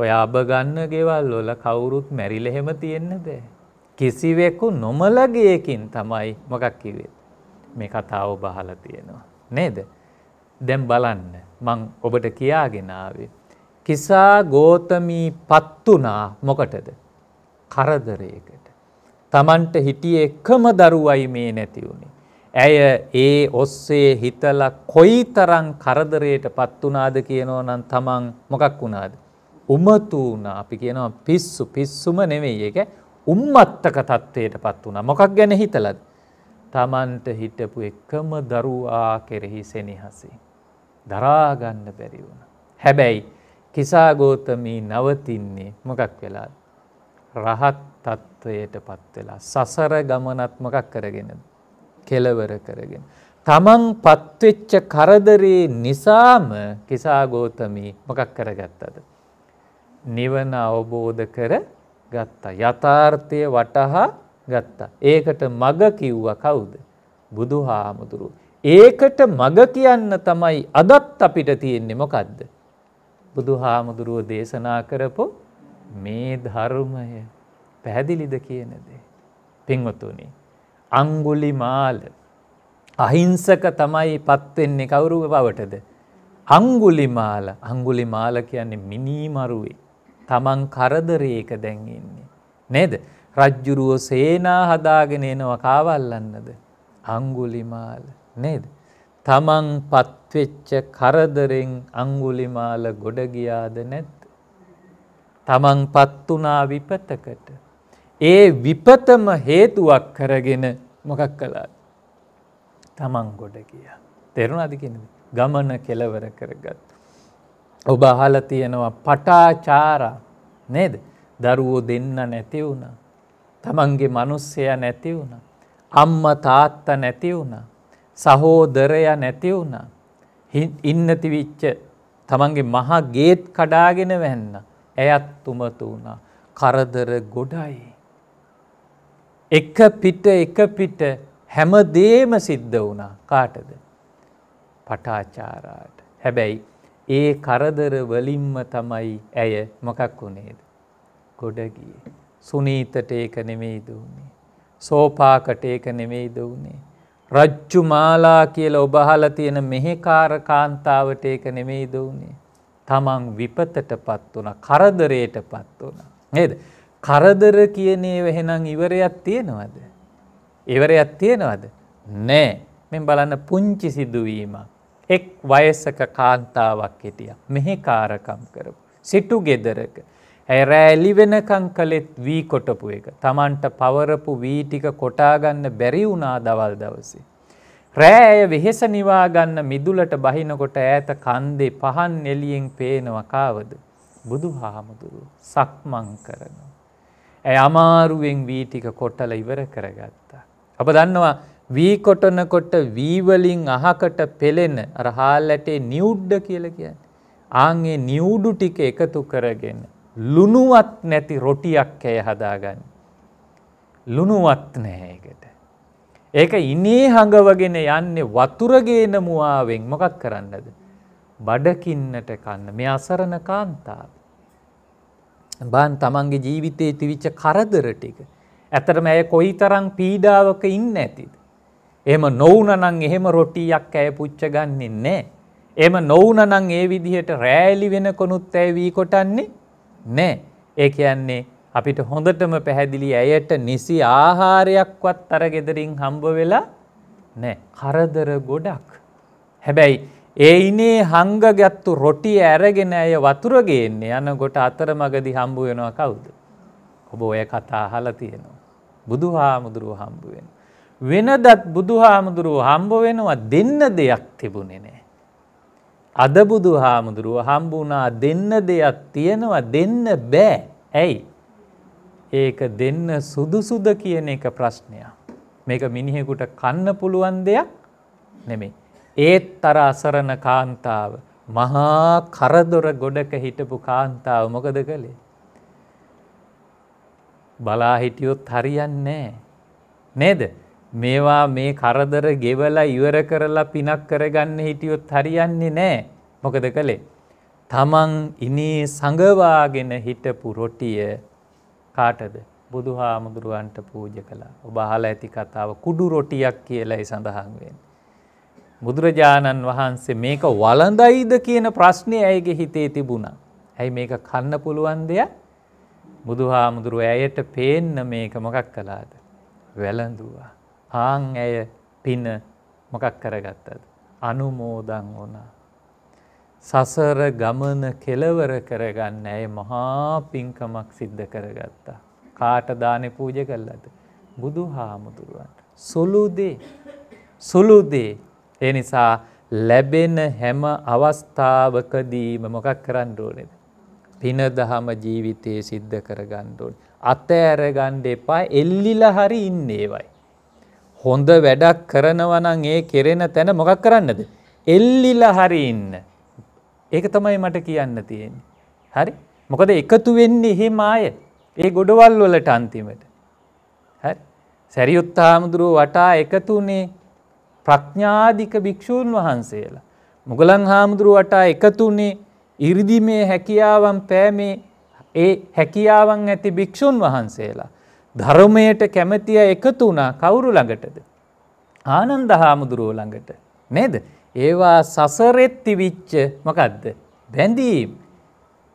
ඔය අබ ගන්න ගෙවල් ඔොල කවුරුත් මැරිලහෙම තියෙන්න දෑ. කිසිවෙකු නොමලගියකින් තමයි මොකක් කිවේ. මේ කතාව බහල තියෙනවා. නේද. දැම් බලන්න මං ඔබට කියාගෙනාවේ. කිසා ගෝතමී පත්තුනා මොකටද. කරදරයකට. තමන්ට හිටිය එකම දරුවයි මේ නැතිවුණේ. ඇය ඒ ඔස්සේ හිතල කොයි තරං කරදරයට පත්වනාද කියනෝ නම් තමන් මොකක් වුණාද. උමතුනා අපි කියනවා පිස්සු පිස්සුම නෙවෙයි එක උම්මත්තක තත්ත්වයට පත් වුණ මොකක් ගැන හිතලද තමන්ට හිටපු එකම දරුවා කෙරෙහි සෙනහසේ. දරාගන්න බැරි වුණ. හැබැයි කිසාගෝතමී නවතින්නේ මොකක් වෙලාද. රහත් තත්ත්වයට පත්වෙලා සසර ගමනත්මකක් කරගෙන කෙලවර කරගෙන. තමන් පත්වෙච්ච කරදරේ නිසාම කිසාගෝතමී මොකක් කරගත්තද. නිවන අවබෝධ කර ගත්තා. යථාර්ථය වටහා ගත්තා. ඒකට මග කිව්ව කවුද. බුදු හාමුදුරු. ඒකට මග කියන්න තමයි අදත් අපිට තියෙන්නේ මොකක්ද. බුදු හාමුදුරුව දේශනා කරපු මේ ධර්මය පැහැදිලිද කියනදේ. පින්වතුනි. අංගුලි මාල අහිංසක තමයි පත්වෙන්නේ කවුරුව බවටද. අංගුලි මාල අංගුලි මාල කියන්නේ මිනීමරුවේ තමන් කරදරයක දැන් ඉන්නේ. නේද? රජ්ජුරුව සේනා හදාගෙන එනවා කාවල්ලන්නද? අඟුලිමාල නේද? තමන් පත්වෙච්ච කරදරෙන් අඟුලිමාල ගොඩ ගියාද නැද්ද? තමන් පත් වුණා විපතකට. ඒ විපතම හේතුවක් කරගෙන මොකක් කළාද? තමන් ගොඩ ගියා. තේරුණාද කියන්නේ? ගමන කෙලවර කරගත්තා. ඔබ අහල තියෙනවා පටාචාර නේද දරුවෝ දෙන්න නැති වුණ. තමන්ගේ මනුස්සය නැති වුණ. අම්ම තාත්ත නැති වුණ. සහෝදරය නැති වුණ. ඉන්නතිවිච්ච තමන්ගේ මහා ගේත් කඩාගෙන වැන්න. ඇයත් තුමතු වුණ කරදර ගොඩයි. එක පිට එක පිට හැම දේම සිද්ධ වුණා කාටද පටාචාරාට හැබැයි ඒ කරදර වලින්ම තමයි ඇය මොකක් වුණේද. ගොඩගිය. සුනීතට ඒක නෙමෙයි දුන්නේ. සෝපාකට ඒක නෙමෙයි දුන්නේ. රජ්ජු මාලා කියල ඔබහල තියෙන මෙහෙකාර කාන්තාවට ඒක නෙමෙයි දුන්නේ. තමන් විපතට පත් වන කරදරයට පත් වන. නේද. කරදර කියනේ වෙහෙනම් ඉවරයක් තියෙනවද. ඉවරයක් තියෙනවද. නෑ මෙ බලන්න පුංචි සිදුවීමක්. එක් වයසක කාන්තාවක් හිටිය. මෙහි කාරකම් කරපු. සිටු ගෙදරක. ඇ රෑලි වෙනකං කළෙත් වී කොටපු එක. තමන්ට පවරපු වීටික කොටාගන්න බැරි වුණා දවල් දවසේ. රෑඇය වෙහෙස නිවාගන්න මිදුලට බහිනකොට ඈත කන්දේ පහන් නෙලියෙන් පේනවකාවද. බුදු හාමුදුරු සක්මං කරනවා. ඇ අමාරුවෙන් වීටික කොටල ඉවර කරගත්තා. අප දන්නවා වී කොටනකොට වීවලින් අහකට පෙළෙන රහාල්ලටේ නිවුඩ්ඩ කියල කියන්න. ආන්ගේ නිවුඩු ටික එකතු කරගෙන. ලුණුවත් නැති රොටියක් ඇය හදාගන්න. ලුණුවත් නෑකට. ඒක ඉනේ හඟවගෙන යන්නේ වතුරගේන මුවාවෙන් මොකක් කරන්නද. බඩකින්නට කන්න මේ අසරණ කාන්තාව. බාන් තමන්ගේ ජීවිතයේ තිවිච්ච කරදර ටික. ඇතරම ඇය කොයි තරං පීඩාවක ඉන්න ඇතිද. එම නොවනනං එහෙම රොටියක් ඇය පුච්ච ගන්නෙන්නේ. එම නොවනනං ඒ විදිහට රෑලි වෙන කොනුත් ඇය වී කොටන්නේ නෑ ඒ කියන්නේ අපිට හොඳටම පැහැදිලි ඇයට නිසි ආහාරයක්වත් අර ගෙදරින් හම්බ වෙලා නෑ කරදර ගොඩක්. හැබැයි ඒ ඉනේ හංගගත්තු රොටි ඇරගෙන ඇය වතුරගේන්නේ යන ගොට අතරමගදි හම්බුවෙනවා කවුද. ඔබ ඔය කතා හල තියෙනවා. බුදු හාමුදුරුව හම්බුවෙන්. වෙනදත් බුදුහාමුදුරුව හම්බ වෙනවා දෙන්න දෙයක් තිබුණෙ නෑ. අද බුදු හාමුදුරුව හම්බුනා දෙන්න දෙයක් තියෙනවා දෙන්න බෑ ඇයි. ඒක දෙන්න සුදුසුද කියන එක ප්‍රශ්නයක්. මේක මිනිහෙකුට කන්න පුළුවන් දෙයක් නෙමේ. ඒත් තර අසරණ කාන්තාව මහා කරදොර ගොඩක හිටපු කාන්තාව මොකද කළේ. බලා හිටියොත් හරියන්නේ නේද. මේවා මේ කරදර ගෙවලා ඉවර කරලා පිනක් කරගන්න හිටියොත් හරියන්නේ නෑ මොකද කළේ. තමන් ඉනේ සඟවාගෙන හිටපු රොටිය කාටද බුදු හාමුදුරුවන්ට පූජ කලා ඔබ හල ඇති කතාව කුඩු රොටියක් කියලයි සඳහන්වෙන්. බුදුරජාණන් වහන්සේ මේක වලඳයිද කියන ප්‍රශ්නය ඇයගේ හිතේ තිබුණා. ඇයි මේක කන්න පුළුවන් දෙයක් බුදු හාමුදුරුව ඇයට පේන්න මේක මොකක් කලාද. වැලඳවා. හාං ඇය පින මොකක් කරගත්තද. අනුමෝදන් වුණා. සසර ගමන කෙලවර කරගන්න ඇය මහා පින්කමක් සිද්ධ කරගත්තා. කාට දානෙ පූජ කල්ලද. බුදු හාමුදුරුවන්ට. සුළුදේ සුළුදේ ඒ නිසා ලැබෙන හැම අවස්ථාවකදීම මොකක් කරන්න ඕනෙද. පින දහම ජීවිතයේ සිද්ධ කරගන්න ඕන. අත ඇරගණ්ඩ එපා එල්ලිල හරි ඉන්නේවයි. හොඳ වැඩක් කරනවනං ඒ කෙරෙන තැන මොකක් කරන්නද. එල්ලිල හරි ඉන්න. ඒක තමයි මට කියන්න තියෙන්. හරි මොකද එකතු වෙන්නේ එහෙම ආය ඒ ගොඩවල් වලට අන්තිමට. සැරියුත් හාමුදුරුව වටා එකතුනේ ප්‍රඥාධික භික්‍ෂූන් වහන්සේලා. මුගලන් හාමුදුරුව වටා එකතුනේ ඉරිදිමේ හැකියාවන් පෑමේ ඒ හැකියාවන් ඇති භික්‍ෂූන් වහන්සේලා. ධර්මයට කැමැතිය එකතු වුණා කවුරු ළඟටද. ආනන්ද හාමුදුරුවෝ ළඟට නේද. ඒවා සසරෙත්ති විච්ච මකක්ද. බැඳීම්.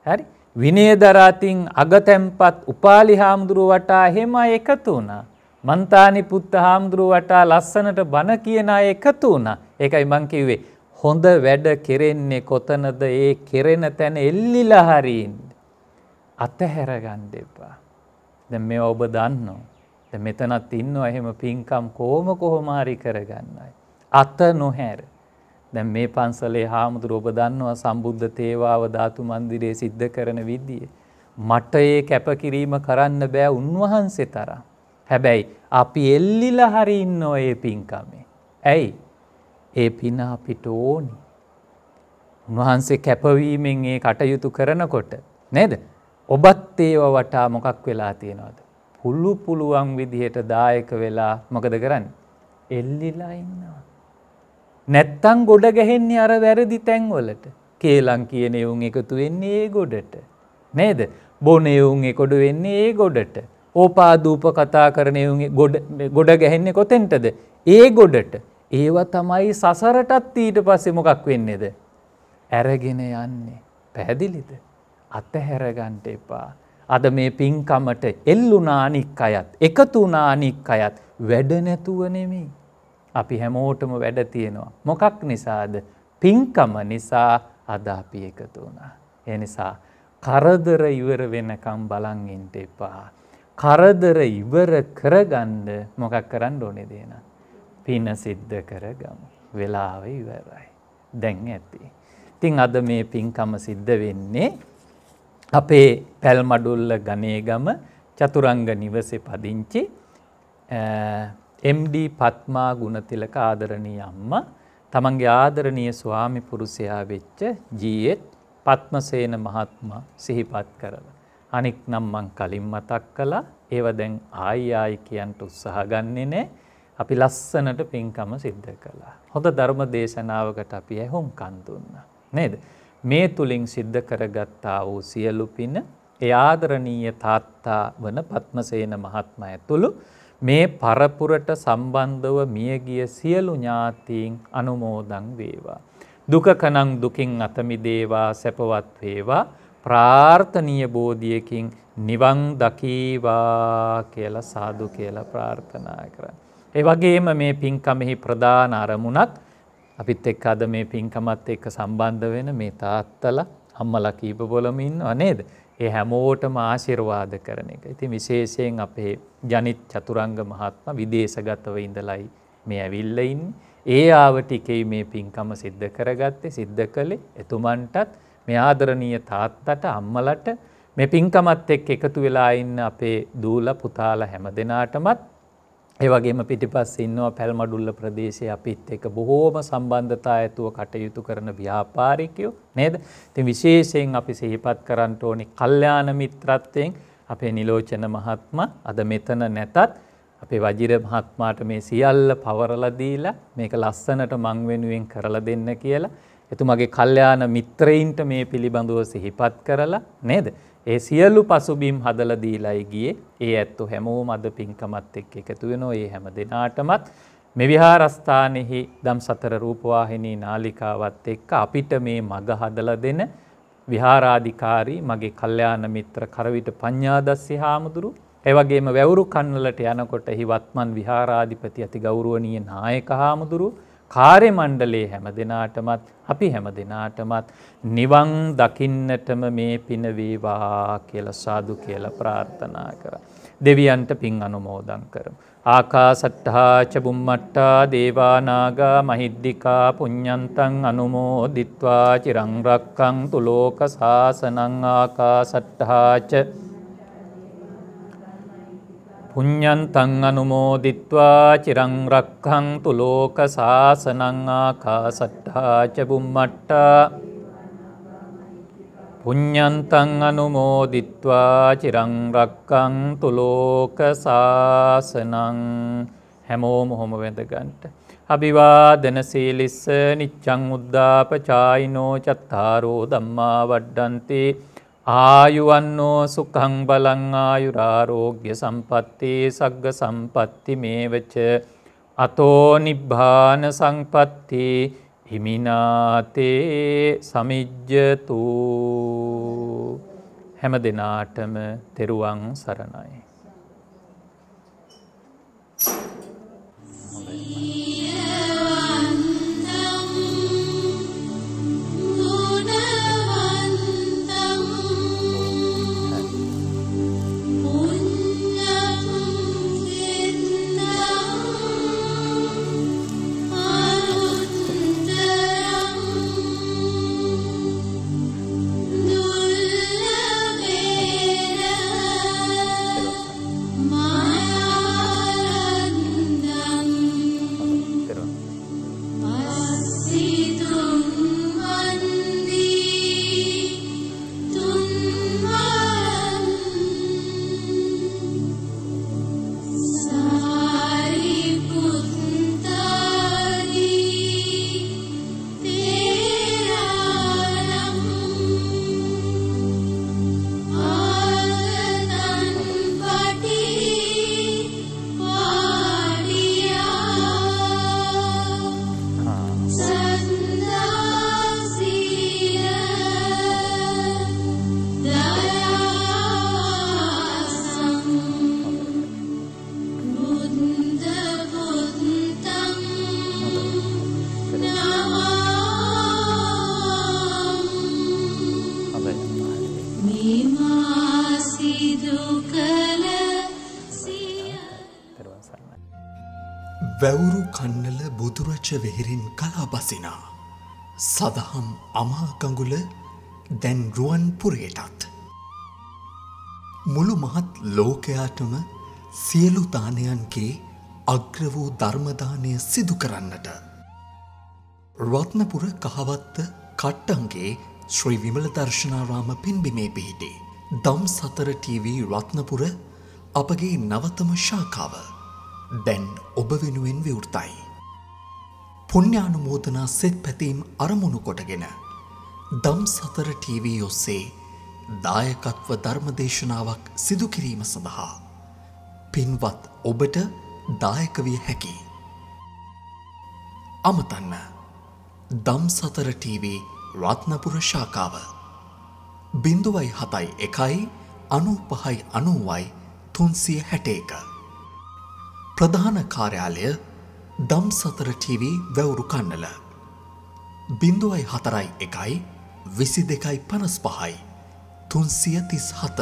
හරි විනයදරාතින් අගතැම්පත් උපාලි හාමුදුරුව වටා හෙම එකතු වුණා. මන්තානි පුත්ත හාමුදුරුව වටා ලස්සනට බණ කියන එකතු වුණා ඒකයි මංකිවේ. හොඳ වැඩ කෙරෙන්නේ කොතනද ඒ කෙරෙන තැන එල්ලිලා හරීන්. අතහැරගන්න එපා. දැ මේ ඔබ දන්නවා මෙතනත් ඉන්නවා එහෙම පින්කම් කෝම කොහොමාරි කරගන්නයි. අත නොහැර දැන් මේ පන්සලේ හාමුදුර ඔබ දන්නවා සම්බුද්ධ තේවාව ධාතු මන්දිරේ සිද්ධ කරන විදිිය. මට ඒ කැපකිරීම කරන්න බෑ උන්වහන්සේ තරම්. හැබැයි අපි එල්ලිල හරි ඉන්න ඒ පින්කමේ. ඇයි ඒ පින අපිට ඕනි. උන්වහන්සේ කැපවීමෙන් ඒ කටයුතු කරනකොට නේද ඔබත් ඒව වටා මොකක් වෙලා තියෙනවද. පුළු පුළුවන් විදිහට දායක වෙලා මොකද කරන්න. එල්ලිලා ඉන්නවා. නැත්තං ගොඩ ගැහෙන්නේ අර වැරදි තැන්වලට කේලං කියන එවුන් එකතු වෙන්නේ ඒ ගොඩට. නේද බොන එවුන් එකොඩු වෙන්නේ ඒ ගොඩට. ඕපාදූප කතා කරන ගොඩ ගැහෙන්නේ කොතෙන්ටද. ඒ ගොඩට ඒව තමයි සසරටත් ඊට පස්සේ මොකක් වෙන්නේද. ඇරගෙන යන්නේ පැහැදිලිද. අතහැරගන්ට එපා. අද මේ පින්කමට එල්ලුනානික් අයත් එකතුනානික් අයත් වැඩනැතුව නෙමේ. අපි හැමෝටම වැඩ තියෙනවා. මොකක් නිසාද පින්කම නිසා අද අපි එකතු වුණා. එනිසා කරදර ඉවර වෙනකම් බලංගෙන්ට එපා. කරදර ඉවර කරගන්න මොකක් කරන්න ඕනෙ දේන. පින සිද්ධ කරගම. වෙලාව ඉවරයි. දැන් ඇති. තින් අද මේ පින්කම සිද්ධ වෙන්නේ අපේ පැල්මඩුල්ල ගනේගම චතුරංග නිවසේ පදිංචි MD පත්මා ගුණතිලක ආදරණී අම්මා තමන්ගේ ආදරණීය ස්වාමි පුරුෂයා වෙච්ච ජීෙත් පත්මසේන මහත්මා සිහිපත් කරලා. අනික් නම් මං කලින් මතක් කළා. ඒව දැන් ආයි ආයි කියන්ට උත්සාහ ගන්නෙ නෑ. අපි ලස්සනට පින්කම සිද්ධ කළා. හොඳ ධර්ම දේශනාවකට අපි ඇහුම් කන් දුන්නා. නේද? මේ තුලින් සිද්ධ කරගත්තා වූ සියලු පින ඒ ආදරණීය තාත්තා වන පත්මසේන මහත්මයා ඇතුළු මේ පරපුරට සම්බන්ධව මියගිය සියලු ඥාතීන් අනුමෝදන් වේවා. දුකකනං දුකින් අත මිදේවා සැපවත් වේවා ප්‍රාර්ථනීය බෝධියකින් නිවන් දකීවා කියලා සාදු කියලා ප්‍රාර්ථනා කරා. ඒ වගේම මේ පින්කමෙහි ප්‍රධාන අරමුණක් අපිත් එක් අද මේ පින්කමත් එක්ක සම්බන්ධ වෙන මේ තාත්තල අම්මල කීප බොලමින් අනේද. ඒ හැමෝටම ආශිර්වාද කරන එක. ඉති විශේෂයෙන් අපේ ජනිත් චතුරංග මහත්ම විදේශගතව ඉඳලයි මේ ඇවිල්ලයින්. ඒ ආවටිකෙයි මේ පින්කම සිද්ධ කරගත්තේ සිද්ධ කළේ එතුමන්ටත් මේ ආදරණීය තාත්තට අම්මලට මේ පින්කමත් එක් එකතු වෙලා ඉන්න අපේ දූල පුතාල හැම දෙනාටමත් ඒවගේම පිටිපස් ඉන්නවා පැල්මඩුල්ල ප්‍රදේශය අපිත් එක බොහෝම සම්බන්ධතා ඇතුව කටයුතු කරන ව්‍යාපාරිකයෝ නේද ති විශේෂයෙන් අපි සහිපත් කරන්නට ඕනි කල්්‍යාන මිත්‍රත්වයෙන් අපේ නිලෝචන මහත්ම අද මෙතන නැතත් අපේ වජිර මහත්මාට මේ සියල්ල පවරලදීලා මේක ලස්සනට මං වෙනුවෙන් කරලා දෙන්න කියලා එතුමගේ කල්්‍යාන මිත්‍රයින්ට මේ පිළිබඳුව සිහිපත් කරලා නේද ඒ සියලු පසුබිම් හදල දීලයි ගියේ ඒ ඇත්තු හැමෝම අද පින්කමත් එක් එකතු වෙන ඒ හැම දෙනාටමත් මෙ විහාරස්ථානෙහි දම් සතර රූපවාහිනී නාලිකාවත් එක්ක අපිට මේ මග හදල දෙන විහාරාධිකාරී මගේ කල්්‍යයාන මිත්‍ර කරවිට පඤ්ඥාදස්සි හාමුදුරු ඇවගේම වැවරු කන්නලට යනකොට හි වත්මන් විහාරාධිපති ඇති ගෞරුවනය නායක හාමුදුරුව කාර්ය මණ්ඩලයේ හැම දෙනාටමත් අපි හැම දෙනාටමත් නිවන් දකින්නටම මේ පින වේවා කියලා සාදු කියලා ප්‍රාර්ථනා කරා. දෙවියන්ට පින් අනුමෝදන් කරමු. ආකාසට්ඨා ච බුම්මට්ටා දේවා නාග මහිද්దికා පුඤ්ඤන්තං අනුමෝදිත්වා චිරං රක්ඛන්තු ලෝක සාසනං ආකාසට්ඨා ච පුඤ්ඤන්තං අනුමෝදිත්වා චිරං රක්ඛන්තු ලෝක සාසනං ආකාසට්ඨා ච බුම්මට්ටා පුඤ්ඤන්තං අනුමෝදිත්වා චිරං රක්ඛන්තු ලෝක සාසනං හැමෝම හොම වැඳගන්ට අභිවාදන සීලිස්ස නිච්චං උද්දාපචායිනෝ චත්තාරෝ ධම්මා වඩ්ඩන්තේ ආයුවන්නෝ සුකං බලං ආයුරාරෝග්‍ය සම්පත්තේ සග්ග සම්පත්ති මේවච අතෝ නිබ්භාන සංපත්ති හිමිනාතේ සමිජ්ජතු හැම දෙනාටම තෙරුවන් සරණයි. Thank you. රච්ච වෙහෙරින් කලාබසිනා. සදහම් අමාකඟුල දැන් රුවන් පුරයටත්. මුළු මහත් ලෝකයාටම සියලු දානයන්ගේ අග්‍ර වූ ධර්මදානය සිදු කරන්නට. රත්නපුර කහවත්ත කට්ටන්ගේ ශ්‍රී විමල දර්ශනාරාම පින්බිමේ පිහිටි. දම් සතර TV රත්නපුර අපගේ නවතම ශාකාව දැන් ඔබ වෙනුවෙන් විවෘතයි. පුණ්‍යානුමෝදනා සෙත් පැතීම් අරමුණු කොටගෙන දම් සතර ටීවී ඔස්සේ දායකත්ව ධර්මදේශනාවක් සිදු කිරීම සඳහා පින්වත් ඔබට දායක විය හැකි. අමතන්න දම් සතර ටීවී රත්නපුර ශාකාව 0.71 95 90යි 361 ප්‍රධාන කාර්යාලය දම් සතර ටීවී වැවුරු කන්නල. බිඳුවයි හතරයි එකයි විසි දෙකයි පනස් පහයි තුන්සිය තිස් හත.